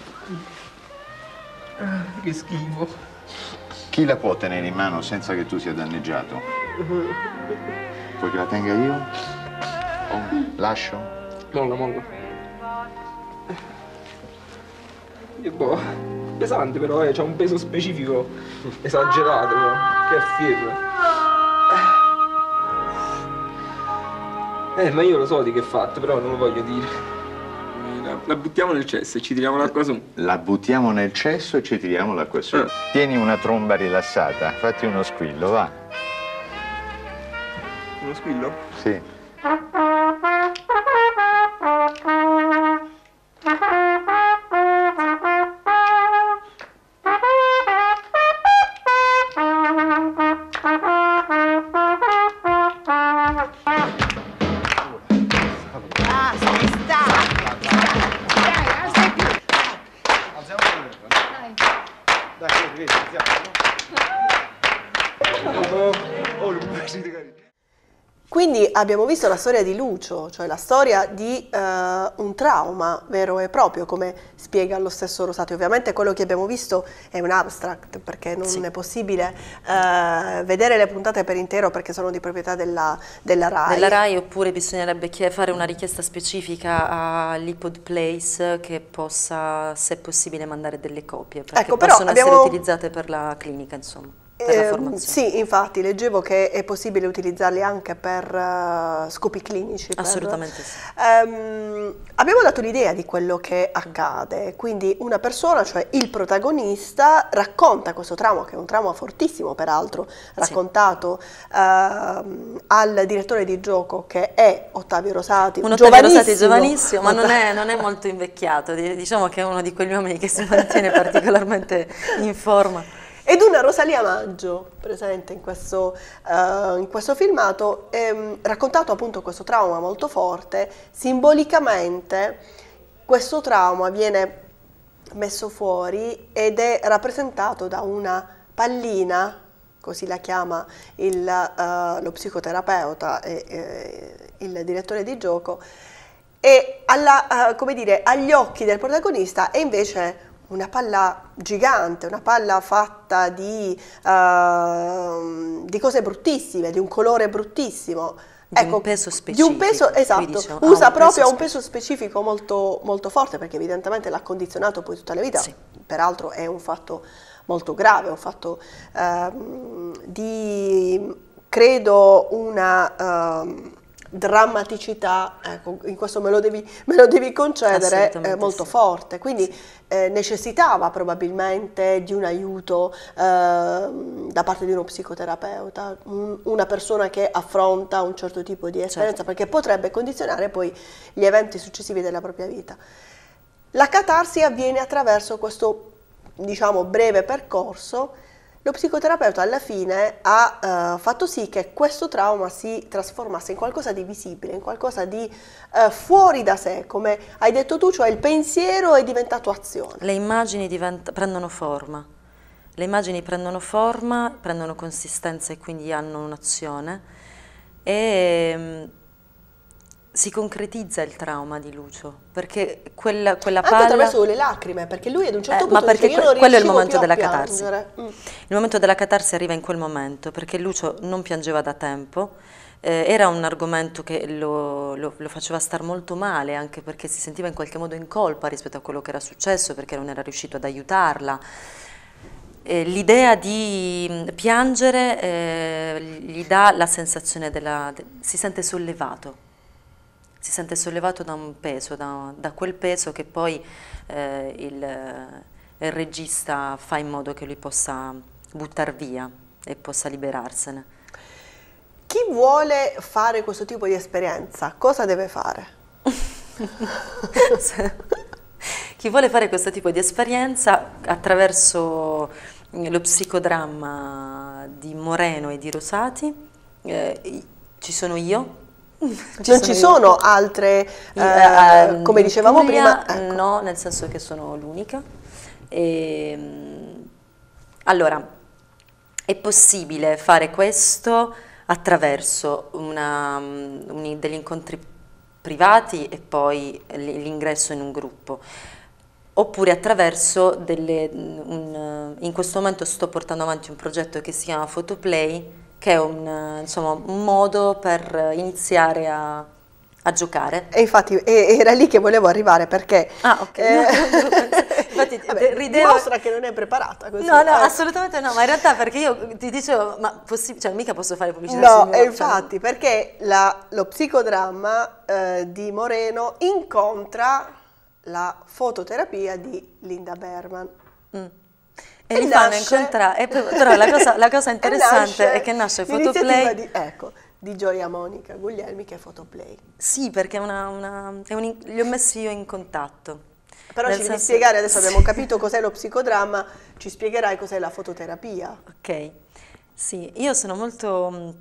Ah, che schifo. Chi la può tenere in mano senza che tu sia danneggiato? Vuoi che la tenga io? Oh, lascio? Non la mongo. Eh. E boh pesante però, eh, ha un peso specifico esagerato, però, che è firme. Eh, eh, ma io lo so di che è fatto, però non lo voglio dire. La, buttiamo nel cesso e ci tiriamo l'acqua su. La buttiamo nel cesso e ci tiriamo l'acqua su. Eh. Tieni una tromba rilassata, fatti uno squillo, va. Uno squillo? Sì. abbiamo visto la storia di Lucio, cioè la storia di uh, un trauma vero e proprio, come spiega lo stesso Rosati. Ovviamente quello che abbiamo visto è un abstract, perché non sì. è possibile uh, vedere le puntate per intero perché sono di proprietà della, della, RAI. Della RAI oppure bisognerebbe fare una richiesta specifica all'Ipod Place che possa, se possibile, mandare delle copie, perché ecco, possono però, essere abbiamo... utilizzate per la clinica, insomma. Eh, sì, infatti leggevo che è possibile utilizzarli anche per uh, scopi clinici. Assolutamente per... sì. Um, abbiamo dato l'idea di quello che accade, quindi una persona, cioè il protagonista, racconta questo trauma, che è un trauma fortissimo peraltro, raccontato sì. Ehm, uh, al direttore di gioco che è Ottavio Rosati, un Ottavio giovanissimo. Rosati giovanissimo, ma non è, non è molto invecchiato, diciamo che è uno di quegli uomini che si mantiene particolarmente in forma. Ed una Rosalia Maggio presente in questo, uh, in questo filmato, ehm, raccontato appunto questo trauma molto forte, simbolicamente questo trauma viene messo fuori ed è rappresentato da una pallina, così la chiama il, uh, lo psicoterapeuta e eh, il direttore di gioco, e alla, uh, dire, agli occhi del protagonista è invece una palla gigante, una palla fatta di, uh, di cose bruttissime, di un colore bruttissimo. Di ecco, esatto, ah, un peso specifico. Di un peso, esatto, dicevo, usa un proprio peso un peso specifico molto, molto forte perché evidentemente l'ha condizionato poi tutta la vita, sì. peraltro è un fatto molto grave, un fatto uh, di, credo, una... Uh, drammaticità, ecco, in questo me lo devi, me lo devi concedere, eh, molto sì. forte. Quindi eh, necessitava probabilmente di un aiuto eh, da parte di uno psicoterapeuta, un, una persona che affronta un certo tipo di esperienza, certo. perché potrebbe condizionare poi gli eventi successivi della propria vita. La catarsi avviene attraverso questo diciamo breve percorso lo psicoterapeuta alla fine ha uh, fatto sì che questo trauma si trasformasse in qualcosa di visibile, in qualcosa di uh, fuori da sé, come hai detto tu, cioè il pensiero è diventato azione. Le immagini prendono forma, le immagini prendono forma, prendono consistenza e quindi hanno un'azione e mm, si concretizza il trauma di Lucio, perché quella, quella palla... attraverso le lacrime, perché lui ad un certo eh, punto... Ma perché dice, que- quello è il momento della catarsi. Mm. Il momento della catarsi arriva in quel momento, perché Lucio non piangeva da tempo, eh, era un argomento che lo, lo, lo, faceva star molto male, anche perché si sentiva in qualche modo in colpa rispetto a quello che era successo, perché non era riuscito ad aiutarla. l'idea di mm, piangere eh, gli dà la sensazione della... De- si sente sollevato si sente sollevato da un peso, da, da quel peso che poi eh, il, il, regista fa in modo che lui possa buttare via e possa liberarsene. Chi vuole fare questo tipo di esperienza, cosa deve fare? <laughs> Chi vuole fare questo tipo di esperienza attraverso lo psicodramma di Moreno e di Rosati, eh, ci sono io Mm, ci non sono ci sono io. altre, eh, eh, eh, eh, come dicevamo Puglia, prima. Ecco. No, nel senso che sono l'unica. Ehm, allora, è possibile fare questo attraverso una, mm, un, degli incontri privati e poi l'ingresso in un gruppo oppure attraverso delle, mm, un, in questo momento sto portando avanti un progetto che si chiama Photoplay che è un, eh, insomma, un modo per iniziare a a giocare. E infatti era lì che volevo arrivare perché... Ah, ok. Eh, <laughs> infatti, vabbè, ridevo... Dimostra che non è preparata così. No, no, eh. assolutamente no, ma in realtà perché io ti dicevo, ma possi- cioè, mica posso fare pubblicità No, e cioè, infatti, cioè... perché la, lo psicodramma eh, di Moreno incontra la fototerapia di Linda Berman. Mm e, li fanno incontrare. però la cosa, la cosa <laughs> interessante è che nasce Fotoplay. Di, ecco, di Gioia Monica Guglielmi che è Photoplay. Sì, perché una, una, un, li ho messi io in contatto. Però Nel ci devi spiegare, adesso <laughs> sì. abbiamo capito cos'è lo psicodramma, ci spiegherai cos'è la fototerapia. Ok, sì, io sono molto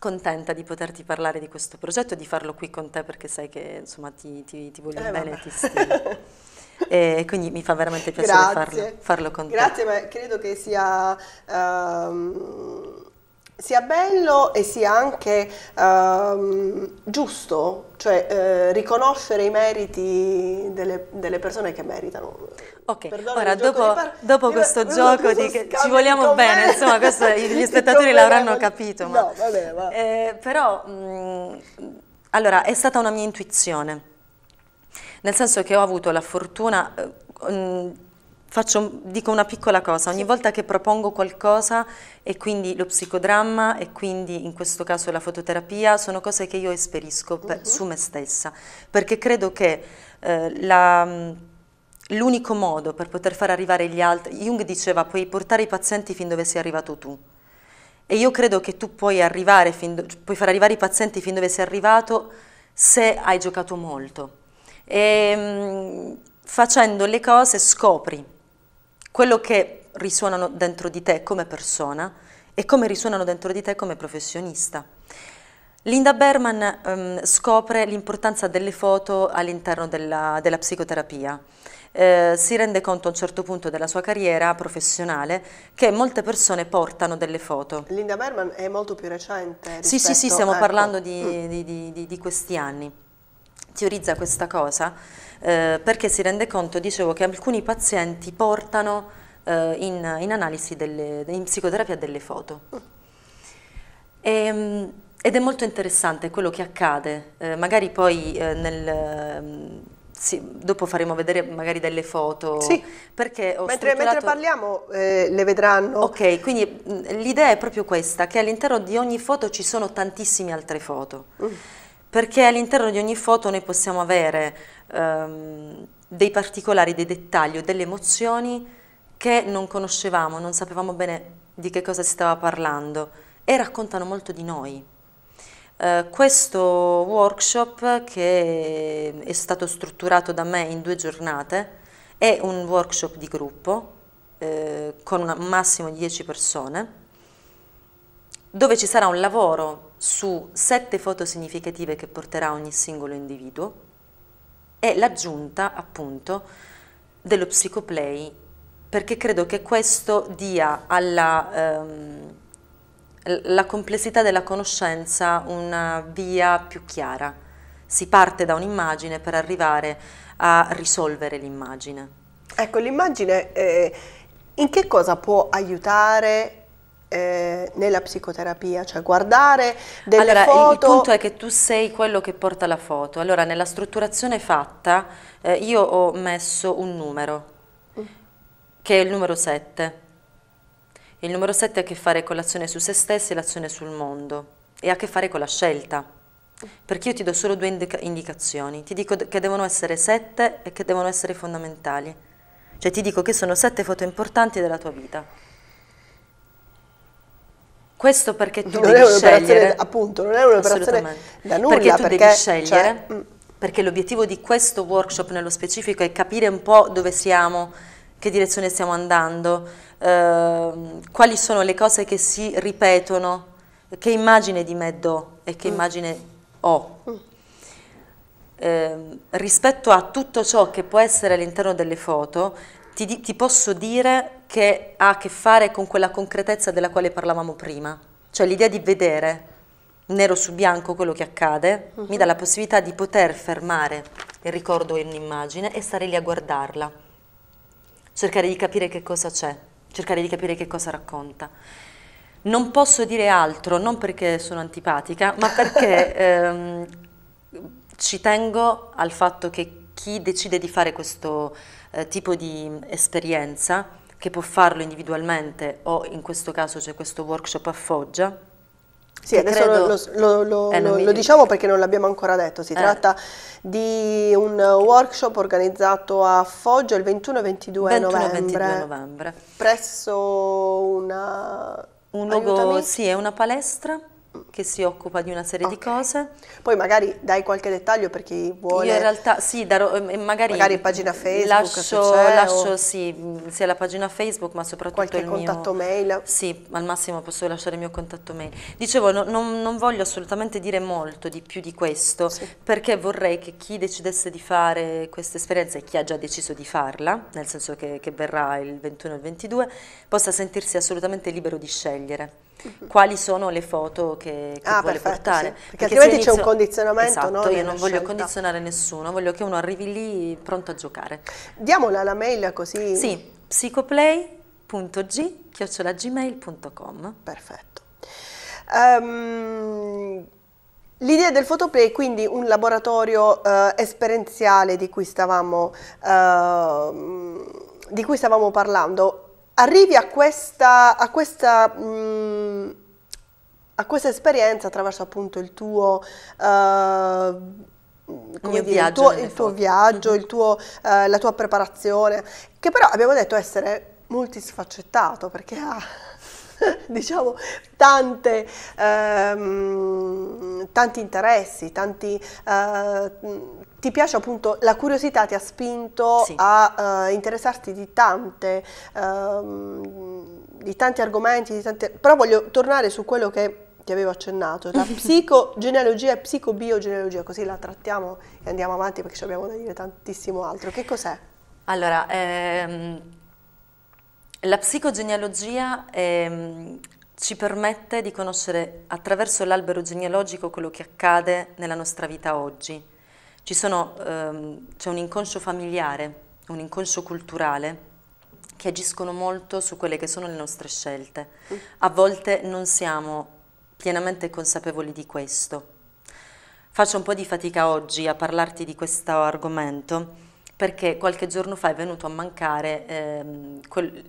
contenta di poterti parlare di questo progetto e di farlo qui con te perché sai che insomma ti, ti, ti voglio eh, bene, e ti stimo. <laughs> e quindi mi fa veramente piacere farlo, farlo, con Grazie, te. Grazie, ma credo che sia... Um, sia bello e sia anche um, giusto, cioè eh, riconoscere i meriti delle, delle, persone che meritano. Ok, Perdona, ora dopo, dopo <laughs> di... questo gioco di che ci vogliamo bene, me. insomma questo, <laughs> gli spettatori l'avranno capito. Ma, no, vabbè, va. eh, però, mh, mm, allora, è stata una mia intuizione nel senso che ho avuto la fortuna, eh, mm, faccio, dico una piccola cosa, ogni volta che propongo qualcosa e quindi lo psicodramma e quindi in questo caso la fototerapia sono cose che io esperisco per, uh -huh. Mhm. su me stessa, perché credo che eh, la... Mm, l'unico modo per poter far arrivare gli altri, Jung diceva puoi portare i pazienti fin dove sei arrivato tu. E io credo che tu puoi, arrivare puoi far arrivare i pazienti fin dove sei arrivato se hai giocato molto e ehm, facendo le cose scopri quello che risuonano dentro di te come persona e come risuonano dentro di te come professionista. Linda Berman um, scopre l'importanza delle foto all'interno della, della, psicoterapia. Eh, si rende conto a un certo punto della sua carriera professionale che molte persone portano delle foto. Linda Berman è molto più recente. Rispetto, sì, sì, sì, stiamo ecco. parlando di, mm. di, di, di questi anni teorizza questa cosa eh, perché si rende conto, dicevo, che alcuni pazienti portano eh, in, in, analisi, delle, in psicoterapia delle foto. E, ehm, ed è molto interessante quello che accade, eh, magari poi eh, nel... Ehm, sì, dopo faremo vedere magari delle foto. Sì. Perché mentre, strutturato... mentre, parliamo eh, le vedranno. Ok, quindi mm, l'idea è proprio questa, che all'interno di ogni foto ci sono tantissime altre foto. Mm perché all'interno di ogni foto noi possiamo avere ehm, dei particolari, dei dettagli o delle emozioni che non conoscevamo, non sapevamo bene di che cosa si stava parlando e raccontano molto di noi. Eh, questo workshop che è stato strutturato da me in due giornate è un workshop di gruppo eh, con un massimo di 10 persone dove ci sarà un lavoro su sette foto significative che porterà ogni singolo individuo e l'aggiunta appunto dello psicoplay perché credo che questo dia alla ehm, complessità della conoscenza una via più chiara. Si parte da un'immagine per arrivare a risolvere l'immagine. Ecco, l'immagine eh, in che cosa può aiutare eh, nella psicoterapia, cioè guardare delle allora, foto. Il punto è che tu sei quello che porta la foto. Allora, nella strutturazione fatta, eh, io ho messo un numero, mm. che è il numero 7. Il numero 7 ha a che fare con l'azione su se stessi e l'azione sul mondo e ha a che fare con la scelta. Perché io ti do solo due indica indicazioni, ti dico che devono essere sette e che devono essere fondamentali. Cioè ti dico che sono sette foto importanti della tua vita. Questo perché tu non devi scegliere. Appunto, non è un'operazione da nulla. Perché tu perché, devi cioè, scegliere, cioè, perché l'obiettivo di questo workshop nello specifico è capire un po' dove siamo, che direzione stiamo andando, eh, quali sono le cose che si ripetono, che immagine di me do e che mm. immagine ho. Eh, rispetto a tutto ciò che può essere all'interno delle foto, ti, ti posso dire che ha a che fare con quella concretezza della quale parlavamo prima, cioè l'idea di vedere nero su bianco quello che accade, uh -huh. mi mhm. dà la possibilità di poter fermare il ricordo in un'immagine e stare lì a guardarla, cercare di capire che cosa c'è, cercare di capire che cosa racconta. Non posso dire altro, non perché sono antipatica, ma perché <laughs> ehm, ci tengo al fatto che chi decide di fare questo, eh, tipo di esperienza, che può farlo individualmente o in questo caso c'è questo workshop a Foggia. Sì, adesso credo... lo, lo, lo, eh, mi... lo, diciamo perché non l'abbiamo ancora detto, si eh. tratta di un workshop organizzato a Foggia il 21 e 22, 21 novembre, novembre, presso una... Un luogo, sì, è una palestra che si occupa di una serie okay. di cose. Poi magari dai qualche dettaglio per chi vuole. Io in realtà sì, darò, ehm, magari, magari pagina Facebook. Lascio, lascio o... sì, sia la pagina Facebook ma soprattutto qualche contatto mail. Sì, al massimo posso lasciare il mio contatto mail. Dicevo, no, non, non, voglio assolutamente dire molto di più di questo sì. perché vorrei che chi decidesse di fare questa esperienza e chi ha già deciso di farla, nel senso che, che verrà il 21 e il 22, possa sentirsi assolutamente libero di scegliere quali sono le foto che, che ah, vuole perfetto, portare. Sì. Perché, Perché altrimenti c'è un condizionamento. Esatto, no, io non voglio scelta. condizionare nessuno, voglio che uno arrivi lì pronto a giocare. Diamola la mail così. Sì, psicoplay.g gmailcom Perfetto. Um, L'idea del photoplay è quindi un laboratorio uh, esperienziale di cui stavamo... Uh, di cui stavamo parlando, arrivi a questa, a questa, mh, mm, a questa esperienza attraverso appunto il tuo... Uh, come dire, il tuo, il tuo viaggio, mhm. il tuo, eh, la tua preparazione, che però abbiamo detto essere multisfaccettato perché ha <laughs> diciamo tante, ehm, tanti interessi, tanti, eh, ti piace appunto la curiosità ti ha spinto sì. a uh, interessarti di tante uh, di tanti argomenti di tante... però voglio tornare su quello che ti avevo accennato la <laughs> psicogenealogia e psicobiogenealogia così la trattiamo e andiamo avanti perché ci abbiamo da dire tantissimo altro che cos'è? Allora ehm, la psicogenealogia ehm, ci permette di conoscere attraverso l'albero genealogico quello che accade nella nostra vita oggi sono, ehm, c'è un inconscio familiare, un inconscio culturale che agiscono molto su quelle che sono le nostre scelte. Mm. A volte non siamo pienamente consapevoli di questo. Faccio un po' di fatica oggi a parlarti di questo argomento perché qualche giorno fa è venuto a mancare ehm,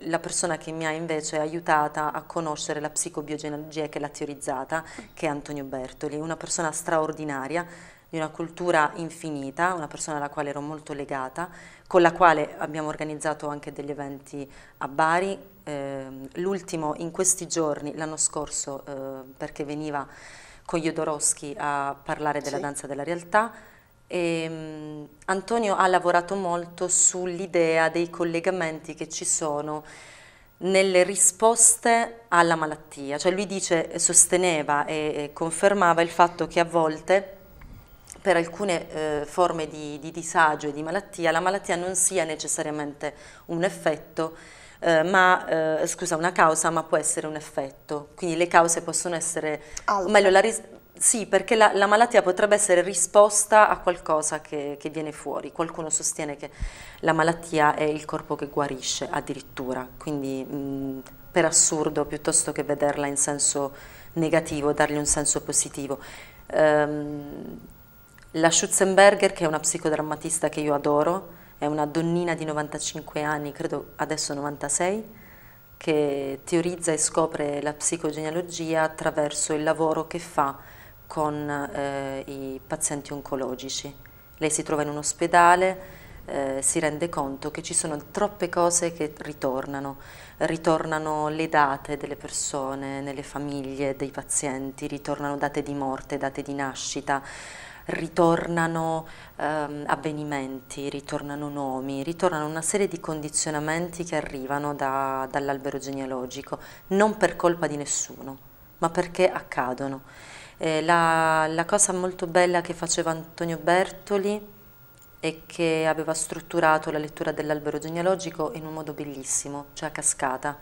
la persona che mi ha invece aiutata a conoscere la psicobiogenealogia che l'ha teorizzata, mm. che è Antonio Bertoli, una persona straordinaria di una cultura infinita, una persona alla quale ero molto legata, con la quale abbiamo organizzato anche degli eventi a Bari, eh, l'ultimo in questi giorni, l'anno scorso, eh, perché veniva con Jodorowsky a parlare della sì. danza della realtà, e, um, Antonio ha lavorato molto sull'idea dei collegamenti che ci sono nelle risposte alla malattia, cioè lui dice, sosteneva e, e confermava il fatto che a volte per alcune eh, forme di, di, disagio e di malattia la malattia non sia necessariamente un effetto, eh, ma, eh, scusa, una causa, ma può essere un effetto. Quindi le cause possono essere, o meglio, la sì, perché la, la, malattia potrebbe essere risposta a qualcosa che, che, viene fuori. Qualcuno sostiene che la malattia è il corpo che guarisce addirittura, quindi mh, per assurdo piuttosto che vederla in senso negativo, dargli un senso positivo. Ehm, la Schutzenberger, che è una psicodrammatista che io adoro, è una donnina di 95 anni, credo adesso 96, che teorizza e scopre la psicogenealogia attraverso il lavoro che fa con eh, i pazienti oncologici. Lei si trova in un ospedale, eh, si rende conto che ci sono troppe cose che ritornano, ritornano le date delle persone, nelle famiglie, dei pazienti, ritornano date di morte, date di nascita, ritornano ehm, avvenimenti, ritornano nomi, ritornano una serie di condizionamenti che arrivano da, dall'albero genealogico, non per colpa di nessuno, ma perché accadono. Eh, la, la cosa molto bella che faceva Antonio Bertoli e che aveva strutturato la lettura dell'albero genealogico in un modo bellissimo, cioè a cascata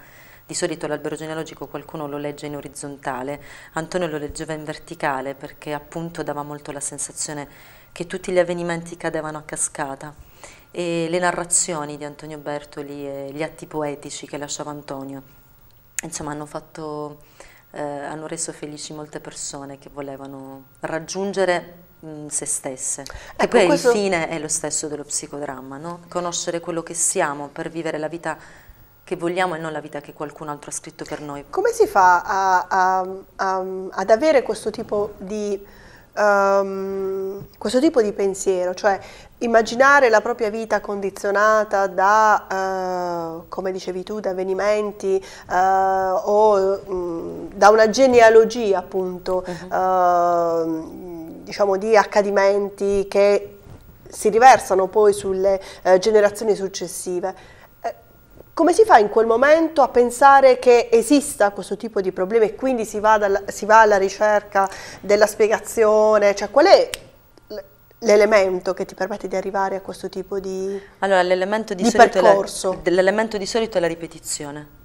di solito l'albero genealogico qualcuno lo legge in orizzontale, Antonio lo leggeva in verticale perché appunto dava molto la sensazione che tutti gli avvenimenti cadevano a cascata e le narrazioni di Antonio Bertoli e gli atti poetici che lasciava Antonio, insomma hanno fatto... Eh, hanno reso felici molte persone che volevano raggiungere mh, se stesse. Ecco, e poi questo... il fine è lo stesso dello psicodramma, no? conoscere quello che siamo per vivere la vita che vogliamo e non la vita che qualcun altro ha scritto per noi. Come si fa a, a, a, ad avere questo tipo di, um, questo tipo di pensiero? Cioè immaginare la propria vita condizionata da, uh, come dicevi tu, da avvenimenti uh, o um, da una genealogia appunto, uh mhm. -huh. Ehm, diciamo di accadimenti che si riversano poi sulle eh, generazioni successive. Come si fa in quel momento a pensare che esista questo tipo di problema e quindi si va, dalla, si va alla ricerca della spiegazione? Cioè, qual è l'elemento che ti permette di arrivare a questo tipo di, allora, di, di percorso? L'elemento di solito è la ripetizione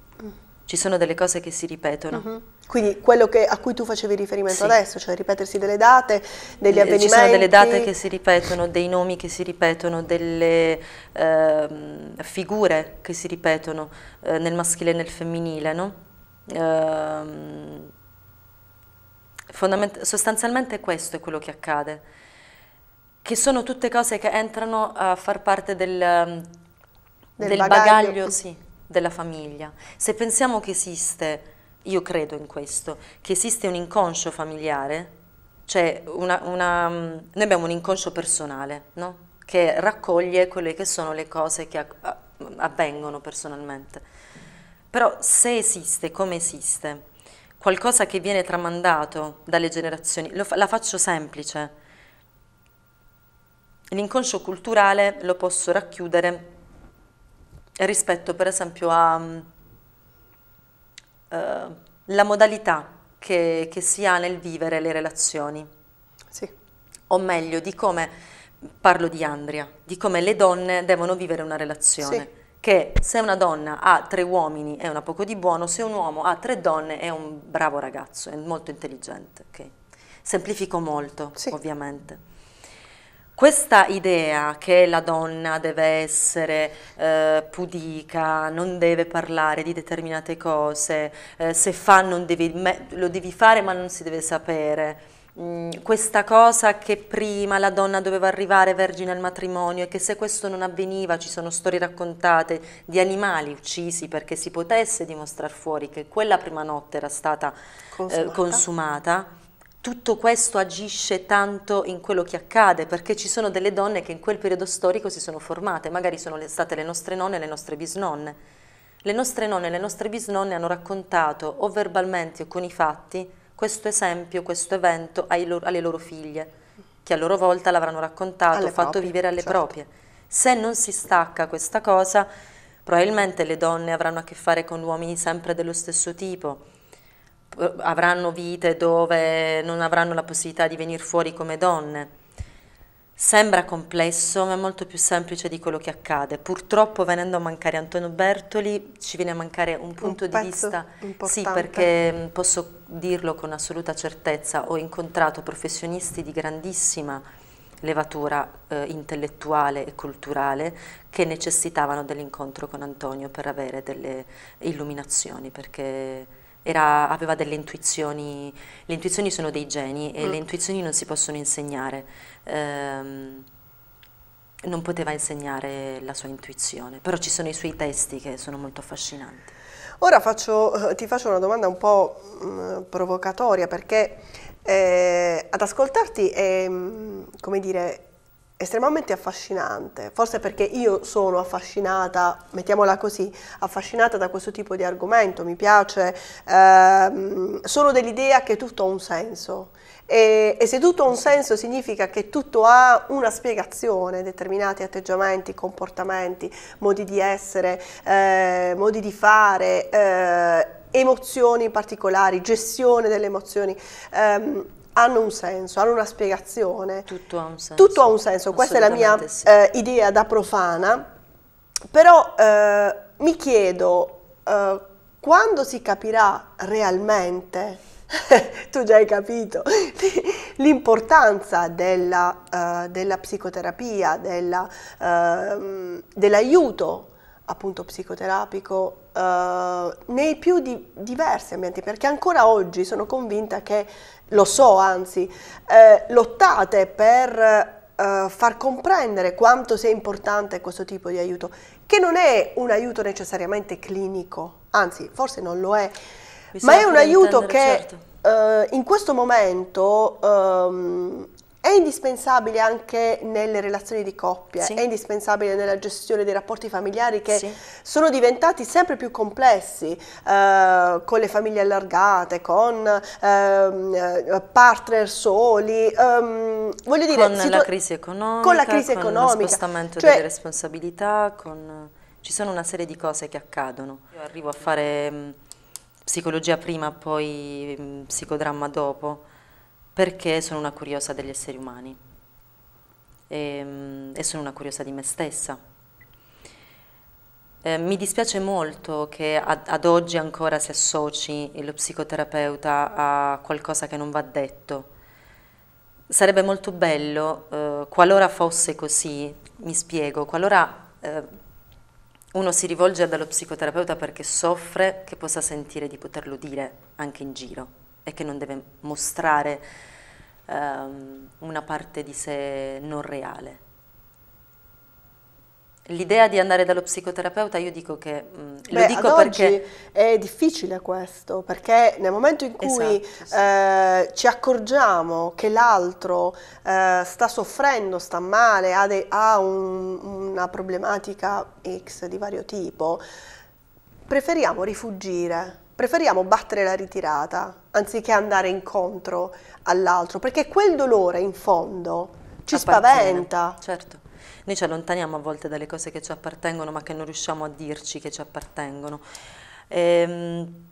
ci sono delle cose che si ripetono. Uh mhm. -huh. Quindi quello che, a cui tu facevi riferimento sì. adesso, cioè ripetersi delle date, degli Le, eh, avvenimenti. Ci sono delle date che si ripetono, dei nomi che si ripetono, delle eh, figure che si ripetono eh, nel maschile e nel femminile, no? eh, sostanzialmente questo è quello che accade, che sono tutte cose che entrano a far parte del, ehm, del, del bagaglio, bagaglio sì, della famiglia, se pensiamo che esiste, io credo in questo, che esiste un inconscio familiare, cioè una, una, mm, noi abbiamo un inconscio personale, no? che raccoglie quelle che sono le cose che avvengono personalmente. Però se esiste, come esiste, qualcosa che viene tramandato dalle generazioni, lo, la faccio semplice, l'inconscio culturale lo posso racchiudere rispetto per esempio alla mm, eh, modalità che, che, si ha nel vivere le relazioni. Sì. O meglio, di come, parlo di Andrea di come le donne devono vivere una relazione. Sì. Che se una donna ha tre uomini è una poco di buono, se un uomo ha tre donne è un bravo ragazzo, è molto intelligente. Okay? Semplifico molto, sì. ovviamente. Questa idea che la donna deve essere eh, pudica, non deve parlare di determinate cose, eh, se fa devi, lo devi fare ma non si deve sapere, mm, questa cosa che prima la donna doveva arrivare vergine al matrimonio e che se questo non avveniva ci sono storie raccontate di animali uccisi perché si potesse dimostrare fuori che quella prima notte era stata consumata. Eh, consumata tutto questo agisce tanto in quello che accade, perché ci sono delle donne che in quel periodo storico si sono formate, magari sono state le nostre nonne e le nostre bisnonne. Le nostre nonne e le nostre bisnonne hanno raccontato, o verbalmente o con i fatti, questo esempio, questo evento loro, alle loro figlie, che a loro volta l'avranno raccontato, alle fatto proprie, vivere alle certo. proprie. Se non si stacca questa cosa, probabilmente le donne avranno a che fare con uomini sempre dello stesso tipo, eh, avranno vite dove non avranno la possibilità di venire fuori come donne. Sembra complesso, ma è molto più semplice di quello che accade. Purtroppo venendo a mancare Antonio Bertoli ci viene a mancare un punto un di vista. Importante. Sì, perché mm, posso dirlo con assoluta certezza, ho incontrato professionisti di grandissima levatura eh, intellettuale e culturale che necessitavano dell'incontro con Antonio per avere delle illuminazioni, perché era, aveva delle intuizioni, le intuizioni sono dei geni e mm. le intuizioni non si possono insegnare. Um, non poteva insegnare la sua intuizione, però ci sono i suoi testi che sono molto affascinanti. Ora faccio, eh, ti faccio una domanda un po' mh, mm, provocatoria perché eh, ad ascoltarti è, mh, mm, come dire, estremamente affascinante, forse perché io sono affascinata, mettiamola così, affascinata da questo tipo di argomento, mi piace, ehm, sono dell'idea che tutto ha un senso. E, e, se tutto ha un senso significa che tutto ha una spiegazione, determinati atteggiamenti, comportamenti, modi di essere, eh, modi di fare, eh, emozioni particolari, gestione delle emozioni. Ehm, hanno un senso, hanno una spiegazione. Tutto ha un senso. Tutto ha un senso, questa è la mia sì. eh, idea da profana, però eh, mi chiedo eh, quando si capirà realmente, <laughs> tu già hai capito, <laughs> l'importanza della, eh, della, psicoterapia, ehm, dell'aiuto dell appunto psicoterapico eh, nei più di diversi ambienti, perché ancora oggi sono convinta che lo so anzi, eh, lottate per Uh, far comprendere quanto sia importante questo tipo di aiuto, che non è un aiuto necessariamente clinico, anzi forse non lo è, Bisogna ma è un aiuto che certo. uh, in questo momento um, è indispensabile anche nelle relazioni di coppia, sì. è indispensabile nella gestione dei rapporti familiari che sì. sono diventati sempre più complessi eh, con le famiglie allargate, con ehm, eh, partner soli, ehm, voglio dire... Con la crisi economica, con, la crisi con economica. lo spostamento cioè, delle responsabilità, con... ci sono una serie di cose che accadono. Io arrivo a fare mh, mm, psicologia prima, poi mh, mm, psicodramma dopo perché sono una curiosa degli esseri umani e, ehm, e sono una curiosa di me stessa. Eh, mi dispiace molto che ad, ad, oggi ancora si associ lo psicoterapeuta a qualcosa che non va detto. Sarebbe molto bello, eh, qualora fosse così, mi spiego, qualora eh, uno si rivolge allo psicoterapeuta perché soffre, che possa sentire di poterlo dire anche in giro e che non deve mostrare Ehm, una parte di sé non reale. L'idea di andare dallo psicoterapeuta, io dico che mh, mm, Beh, lo dico perché è difficile questo, perché nel momento in cui esatto, sì. eh, ci accorgiamo che l'altro eh, sta soffrendo, sta male, ha, de, ha un, una problematica X di vario tipo, preferiamo rifugire preferiamo battere la ritirata anziché andare incontro all'altro, perché quel dolore in fondo ci spaventa. Certo. Noi ci allontaniamo a volte dalle cose che ci appartengono, ma che non riusciamo a dirci che ci appartengono. Ehm,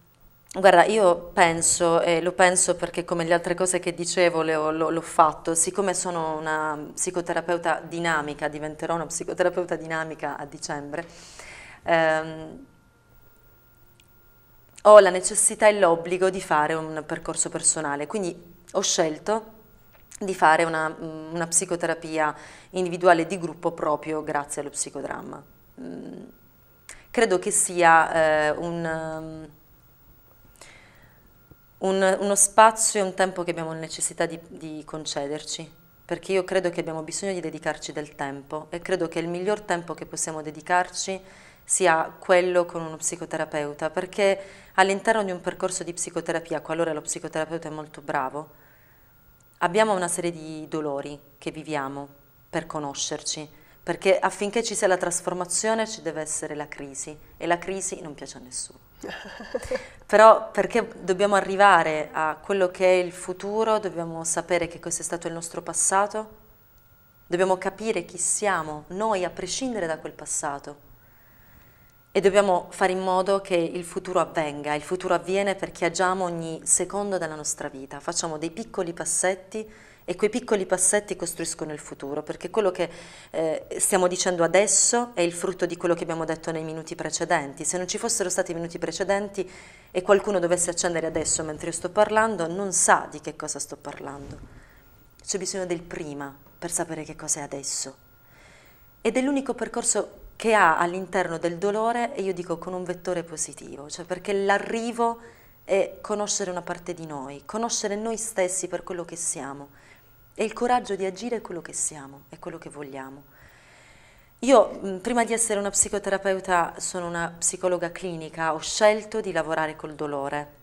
Guarda, io penso, e lo penso perché come le altre cose che dicevo l'ho fatto, siccome sono una psicoterapeuta dinamica, diventerò una psicoterapeuta dinamica a dicembre, ehm, ho la necessità e l'obbligo di fare un percorso personale, quindi ho scelto di fare una, mm, una psicoterapia individuale di gruppo proprio grazie allo psicodramma. Mm, credo che sia eh, un... Mm, un, uno spazio e un tempo che abbiamo necessità di, di, concederci, perché io credo che abbiamo bisogno di dedicarci del tempo e credo che il miglior tempo che possiamo dedicarci è sia quello con uno psicoterapeuta, perché all'interno di un percorso di psicoterapia, qualora lo psicoterapeuta è molto bravo, abbiamo una serie di dolori che viviamo per conoscerci, perché affinché ci sia la trasformazione ci deve essere la crisi e la crisi non piace a nessuno. <laughs> Però perché dobbiamo arrivare a quello che è il futuro, dobbiamo sapere che cosa è stato il nostro passato, dobbiamo capire chi siamo noi a prescindere da quel passato e dobbiamo fare in modo che il futuro avvenga, il futuro avviene perché agiamo ogni secondo della nostra vita, facciamo dei piccoli passetti e quei piccoli passetti costruiscono il futuro, perché quello che eh, stiamo dicendo adesso è il frutto di quello che abbiamo detto nei minuti precedenti. Se non ci fossero stati i minuti precedenti e qualcuno dovesse accendere adesso mentre io sto parlando, non sa di che cosa sto parlando. C'è bisogno del prima per sapere che cos'è adesso. Ed è l'unico percorso che ha all'interno del dolore, e io dico con un vettore positivo, cioè perché l'arrivo è conoscere una parte di noi, conoscere noi stessi per quello che siamo e il coraggio di agire è quello che siamo, è quello che vogliamo. Io prima di essere una psicoterapeuta sono una psicologa clinica, ho scelto di lavorare col dolore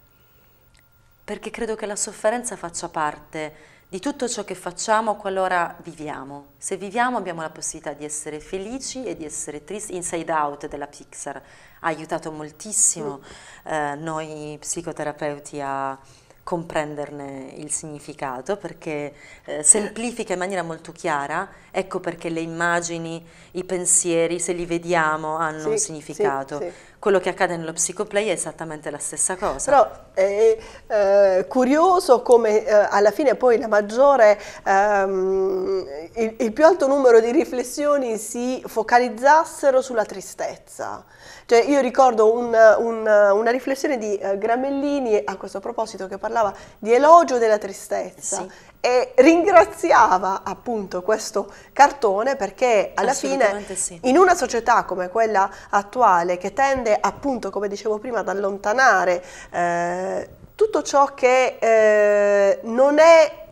perché credo che la sofferenza faccia parte di tutto ciò che facciamo qualora viviamo. Se viviamo abbiamo la possibilità di essere felici e di essere tristi. Inside Out della Pixar ha aiutato moltissimo mm. eh, noi psicoterapeuti a comprenderne il significato perché eh, semplifica in maniera molto chiara, ecco perché le immagini, i pensieri, se li vediamo, hanno sì, un significato. Sì, sì quello che accade nello psicoplay è esattamente la stessa cosa. Però è eh, eh, curioso come eh, alla fine poi la maggiore, ehm, il, il, più alto numero di riflessioni si focalizzassero sulla tristezza. Cioè io ricordo un, un, una riflessione di eh, Gramellini a questo proposito che parlava di elogio della tristezza sì e ringraziava appunto questo cartone perché alla fine sì. in una società come quella attuale che tende appunto come dicevo prima ad allontanare eh, tutto ciò che eh, non è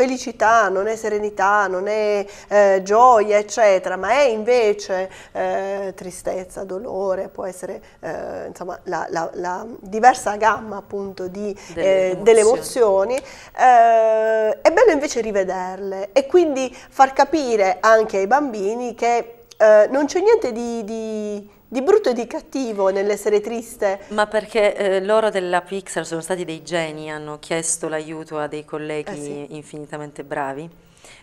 felicità, non è serenità, non è eh, gioia, eccetera, ma è invece eh, tristezza, dolore, può essere eh, insomma la, la, la, diversa gamma appunto di, eh, delle, emozioni. Delle emozioni eh, è bello invece rivederle e quindi far capire anche ai bambini che eh, non c'è niente di, di di brutto e di cattivo nell'essere triste. Ma perché eh, loro della Pixar sono stati dei geni, hanno chiesto l'aiuto a dei colleghi eh sì. infinitamente bravi.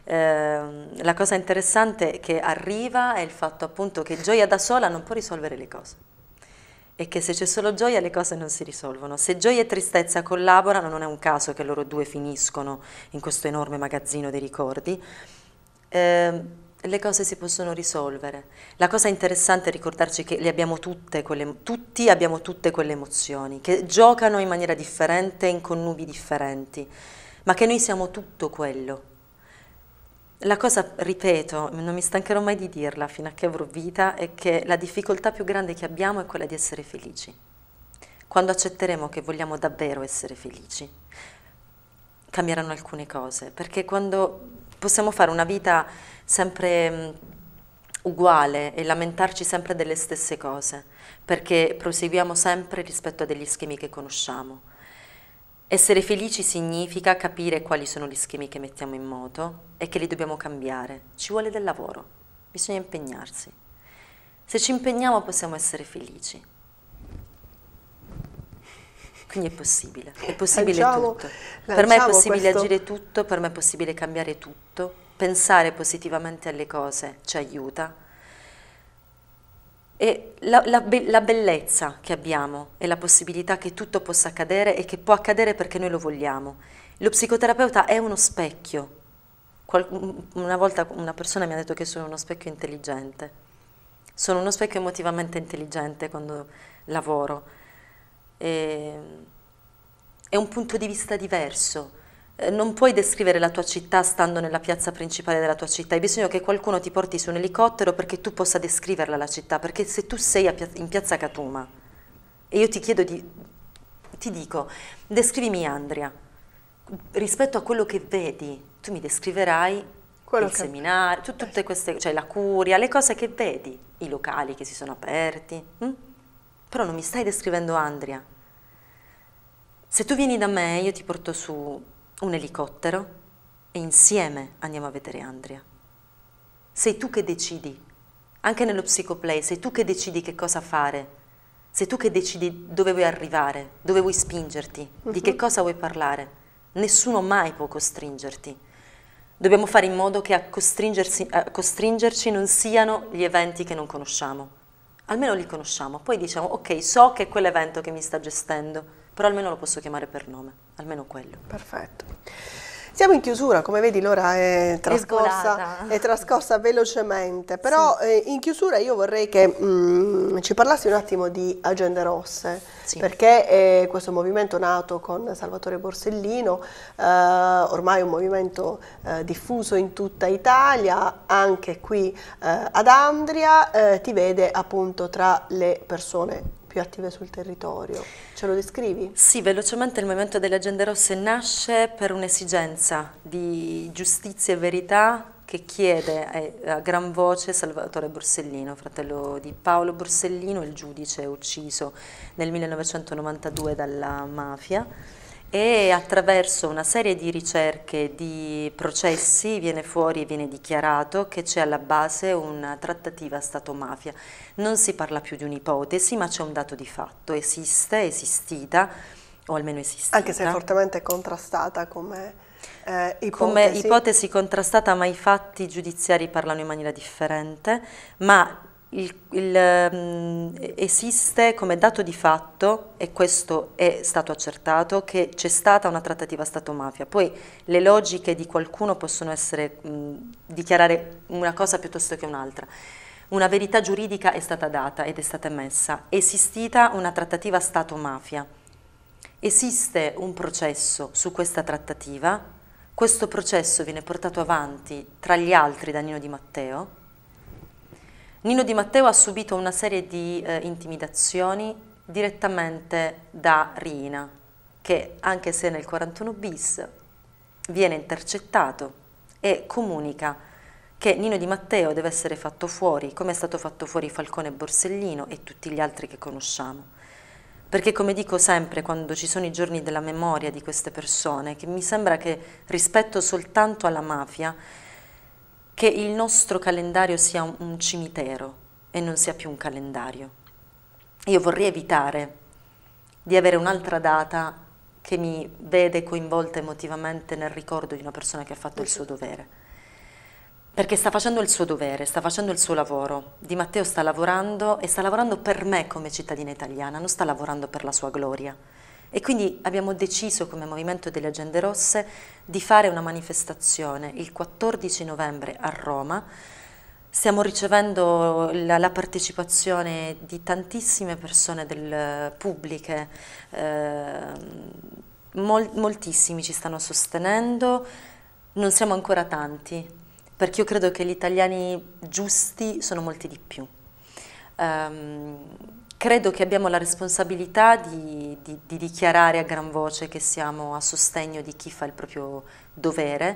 Eh, la cosa interessante che arriva è il fatto appunto che Gioia da sola non può risolvere le cose e che se c'è solo gioia le cose non si risolvono. Se gioia e tristezza collaborano non è un caso che loro due finiscono in questo enorme magazzino dei ricordi. Eh, le cose si possono risolvere. La cosa interessante è ricordarci che abbiamo quelle, tutti abbiamo tutte quelle emozioni, che giocano in maniera differente, in connubi differenti, ma che noi siamo tutto quello. La cosa, ripeto, non mi stancherò mai di dirla fino a che avrò vita, è che la difficoltà più grande che abbiamo è quella di essere felici. Quando accetteremo che vogliamo davvero essere felici, cambieranno alcune cose, perché quando possiamo fare una vita sempre mm, uguale e lamentarci sempre delle stesse cose, perché proseguiamo sempre rispetto a degli schemi che conosciamo. Essere felici significa capire quali sono gli schemi che mettiamo in moto e che li dobbiamo cambiare. Ci vuole del lavoro, bisogna impegnarsi. Se ci impegniamo possiamo essere felici. Quindi è possibile, è possibile lanciamo, tutto. per me è possibile questo... agire tutto, per me è possibile cambiare tutto pensare positivamente alle cose ci aiuta. E la, la, la bellezza che abbiamo è la possibilità che tutto possa accadere e che può accadere perché noi lo vogliamo. Lo psicoterapeuta è uno specchio. Qual mm, una volta una persona mi ha detto che sono uno specchio intelligente. Sono uno specchio emotivamente intelligente quando lavoro. E ehm, è un punto di vista diverso eh, non puoi descrivere la tua città stando nella piazza principale della tua città, hai bisogno che qualcuno ti porti su un elicottero perché tu possa descriverla la città, perché se tu sei in piazza Catuma e io ti chiedo di, ti dico, descrivimi Andria, rispetto a quello che vedi, tu mi descriverai quello il che... seminario, tu, tutte queste, cioè la curia, le cose che vedi, i locali che si sono aperti, hm? però non mi stai descrivendo Andria. Se tu vieni da me, io ti porto su un elicottero e insieme andiamo a vedere Andrea. Sei tu che decidi, anche nello psicoplay, sei tu che decidi che cosa fare, sei tu che decidi dove vuoi arrivare, dove vuoi spingerti, uh -huh. di che mhm. cosa vuoi parlare. Nessuno mai può costringerti. Dobbiamo fare in modo che a, a costringerci non siano gli eventi che non conosciamo. Almeno li conosciamo, poi diciamo ok, so che è quell'evento che mi sta gestendo però almeno lo posso chiamare per nome, almeno quello. Perfetto. Siamo in chiusura, come vedi l'ora è trascorsa, è trascorsa velocemente, però sì. eh, in chiusura io vorrei che mm, ci parlassi un attimo di Agende Rosse, sì. perché eh, questo movimento nato con Salvatore Borsellino, eh, ormai un movimento eh, diffuso in tutta Italia, anche qui eh, ad Andria, eh, ti vede appunto tra le persone più attive sul territorio. Ce lo descrivi? Sì, velocemente il Movimento delle Agende Rosse nasce per un'esigenza di giustizia e verità che chiede eh, a gran voce Salvatore Borsellino, fratello di Paolo Borsellino, il giudice ucciso nel 1992 dalla mafia e attraverso una serie di ricerche, di processi, viene fuori, e viene dichiarato che c'è alla base una trattativa Stato-mafia. Non si parla più di un'ipotesi, ma c'è un dato di fatto, esiste, esistita, o almeno esistita. Anche se è fortemente contrastata come... Eh, ipotesi. Come ipotesi contrastata, ma i fatti giudiziari parlano in maniera differente, ma il, il, ehm, esiste come dato di fatto, e questo è stato accertato, che c'è stata una trattativa Stato-mafia. Poi le logiche di qualcuno possono essere, mh, dichiarare una cosa piuttosto che un'altra. Una verità giuridica è stata data ed è stata emessa. È esistita una trattativa Stato-mafia. Esiste un processo su questa trattativa. Questo processo viene portato avanti tra gli altri da Nino Di Matteo Nino Di Matteo ha subito una serie di eh, intimidazioni direttamente da Rina, che anche se nel 41 bis viene intercettato e comunica che Nino Di Matteo deve essere fatto fuori, come è stato fatto fuori Falcone Borsellino e tutti gli altri che conosciamo. Perché come dico sempre quando ci sono i giorni della memoria di queste persone, che mi sembra che rispetto soltanto alla mafia, che il nostro calendario sia un, cimitero e non sia più un calendario. Io vorrei evitare di avere un'altra data che mi vede coinvolta emotivamente nel ricordo di una persona che ha fatto il suo dovere. Perché sta facendo il suo dovere, sta facendo il suo lavoro. Di Matteo sta lavorando e sta lavorando per me come cittadina italiana, non sta lavorando per la sua gloria. E quindi abbiamo deciso come Movimento delle Agende Rosse di fare una manifestazione il 14 novembre a Roma. Stiamo ricevendo la, la partecipazione di tantissime persone del, pubbliche, eh, mol, moltissimi ci stanno sostenendo, non siamo ancora tanti, perché io credo che gli italiani giusti sono molti di più. Um, Credo che abbiamo la responsabilità di, di, di, dichiarare a gran voce che siamo a sostegno di chi fa il proprio dovere,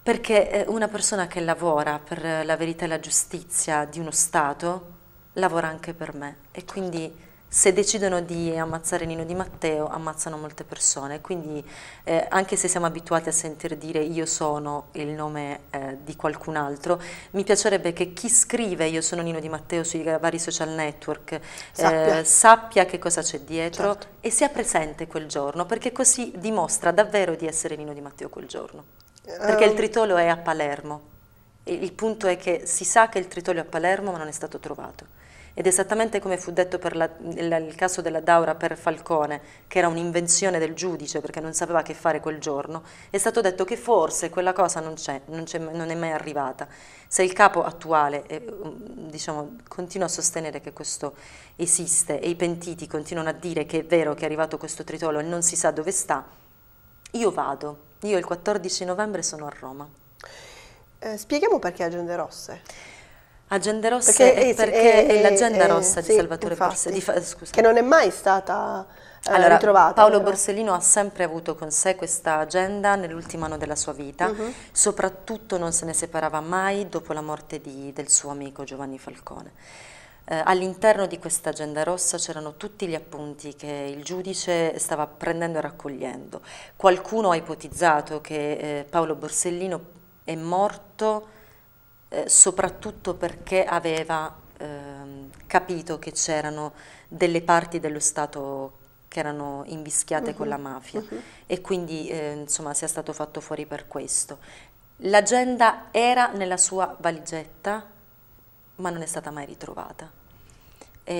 perché eh, una persona che lavora per la verità e la giustizia di uno Stato lavora anche per me e quindi se decidono di ammazzare Nino Di Matteo, ammazzano molte persone, quindi eh, anche se siamo abituati a sentire dire io sono il nome eh, di qualcun altro, mi piacerebbe che chi scrive io sono Nino Di Matteo sui vari social network eh, sappia, eh, sappia che cosa c'è dietro certo. e sia presente quel giorno, perché così dimostra davvero di essere Nino Di Matteo quel giorno. Perché il ehm. tritolo è a Palermo, il punto è che si sa che il tritolo è a Palermo ma non è stato trovato ed esattamente come fu detto per la, il, il caso della Daura per Falcone, che era un'invenzione del giudice perché non sapeva che fare quel giorno, è stato detto che forse quella cosa non, c'è, non, è, non è mai arrivata. Se il capo attuale è, eh, um, diciamo, continua a sostenere che questo esiste e i pentiti continuano a dire che è vero che è arrivato questo tritolo e non si sa dove sta, io vado. Io il 14 novembre sono a Roma. Eh, spieghiamo perché Agende Rosse. Agenda rossa perché, è, eh, perché è, è l'agenda eh, eh, rossa sì, di Salvatore Borsellino, che non è mai stata eh, allora, ritrovata. Paolo però. Borsellino ha sempre avuto con sé questa agenda nell'ultimo anno della sua vita, uh mhm. -huh. soprattutto non se ne separava mai dopo la morte di, del suo amico Giovanni Falcone. Eh, All'interno di questa agenda rossa c'erano tutti gli appunti che il giudice stava prendendo e raccogliendo. Qualcuno ha ipotizzato che eh, Paolo Borsellino è morto eh, soprattutto perché aveva eh, capito che c'erano delle parti dello Stato che erano invischiate uh -huh. con la mhm, mafia uh mhm. -huh. e quindi eh, insomma sia stato fatto fuori per questo. L'agenda era nella sua valigetta ma non è stata mai ritrovata. E,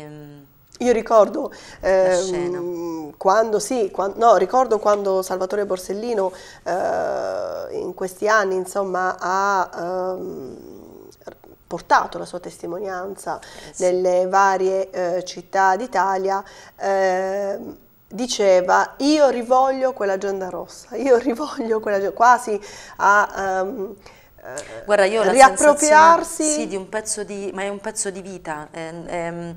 ehm, io ricordo, ehm, quando, sì, quando, no, ricordo quando Salvatore Borsellino eh, in questi anni insomma, ha ehm, portato la sua testimonianza eh, sì. nelle varie eh, città d'Italia ehm, diceva io rivoglio quell'agenda rossa, io rivoglio quell'agenda quasi a... Um, Guarda, io ho riappropriarsi sì, di un pezzo di, ma è un pezzo di vita. È, è, mm,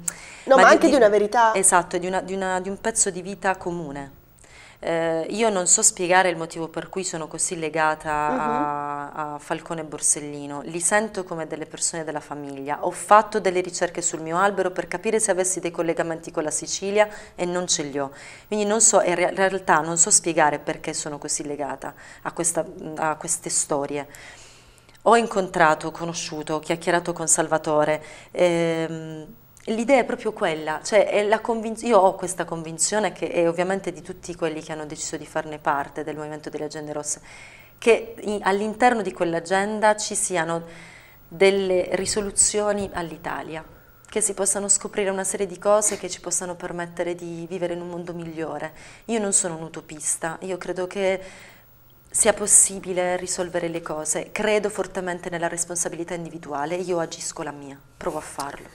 no, ma, ma anche di, di, una verità. Esatto, di, una, di, una, di un pezzo di vita comune. Eh, io non so spiegare il motivo per cui sono così legata uh mhm. -huh. a, a, Falcone e Borsellino, li sento come delle persone della famiglia, ho fatto delle ricerche sul mio albero per capire se avessi dei collegamenti con la Sicilia e non ce li ho, quindi non so, in realtà non so spiegare perché sono così legata a, questa, a queste storie. Ho incontrato, conosciuto, chiacchierato con Salvatore. Ehm, L'idea è proprio quella, cioè io ho questa convinzione che è ovviamente di tutti quelli che hanno deciso di farne parte del movimento delle agende rosse, che all'interno di quell'agenda ci siano delle risoluzioni all'Italia, che si possano scoprire una serie di cose che ci possano permettere di vivere in un mondo migliore. Io non sono un utopista, io credo che sia possibile risolvere le cose. Credo fortemente nella responsabilità individuale, io agisco la mia, provo a farlo.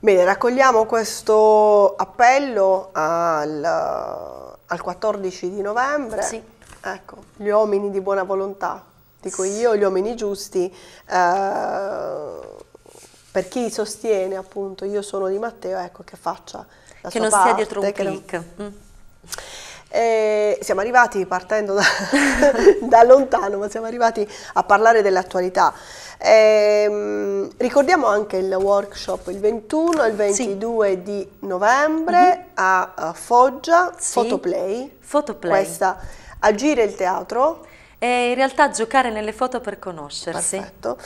Bene, raccogliamo questo appello al, al 14 di novembre. Sì. Ecco, gli uomini di buona volontà, dico sì. io, gli uomini giusti, eh, per chi sostiene appunto io sono di Matteo, ecco che faccia la che sua parte. Che non stia dietro un click. Non... Mm. E siamo arrivati partendo da, <laughs> da, lontano, ma siamo arrivati a parlare dell'attualità. Ehm, ricordiamo anche il workshop il 21 e il 22 sì. di novembre mm -hmm. a, a, Foggia, sì. Fotoplay. Fotoplay. Questa, agire il teatro. E in realtà giocare nelle foto per conoscersi. Perfetto.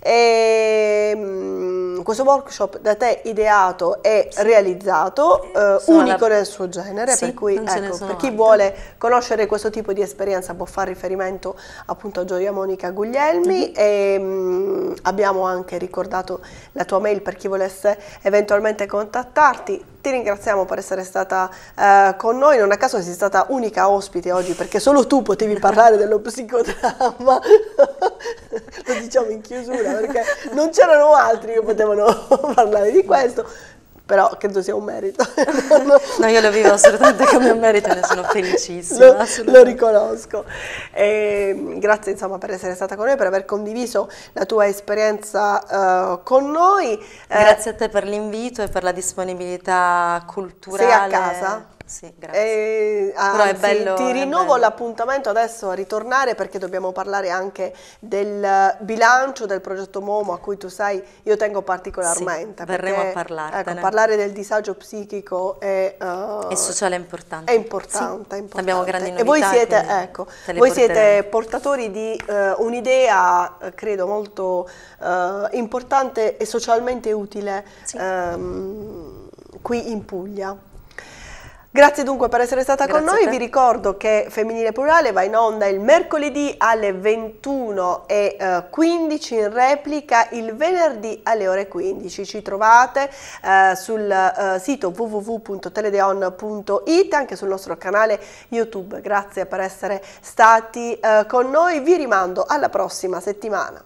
Ehm, questo workshop da te ideato e sì. realizzato, eh, eh unico la... nel suo genere, sì, per cui ecco, per chi altre. vuole conoscere questo tipo di esperienza può fare riferimento appunto a Gioia Monica Guglielmi mhm. mm -hmm. e mh, abbiamo anche ricordato la tua mail per chi volesse eventualmente contattarti. Ti ringraziamo per essere stata eh, con noi, non a caso sei stata unica ospite oggi perché solo tu potevi parlare dello psicodramma, <laughs> lo diciamo in chiusura perché non c'erano altri che potevano volevano <laughs> parlare di questo, però credo sia un merito. <laughs> no, io lo vivo assolutamente come un merito e ne sono felicissima. Lo, lo riconosco. E ehm, grazie insomma per essere stata con noi, per aver condiviso la tua esperienza uh, con noi. Eh, grazie eh, a te per l'invito e per la disponibilità culturale. Sei a casa? Sì, eh, grazie. Eh, anzi, bello, ti rinnovo l'appuntamento adesso a ritornare perché dobbiamo parlare anche del bilancio del progetto Momo a cui tu sai io tengo particolarmente. Sì, verremo perché, a parlartene. Ecco, parlare del disagio psichico e, uh, sociale è importante. È importante, sì. è importante. Abbiamo grandi novità. E voi siete, ecco, voi siete portatori di uh, un'idea, eh, credo, molto uh, importante e socialmente utile sì. um, qui in Puglia. Grazie dunque per essere stata Grazie con noi, vi ricordo che Femminile Plurale va in onda il mercoledì alle 21.15 eh, in replica, il venerdì alle ore 15. Ci trovate eh, sul eh, sito www.teledeon.it, anche sul nostro canale YouTube. Grazie per essere stati eh, con noi, vi rimando alla prossima settimana.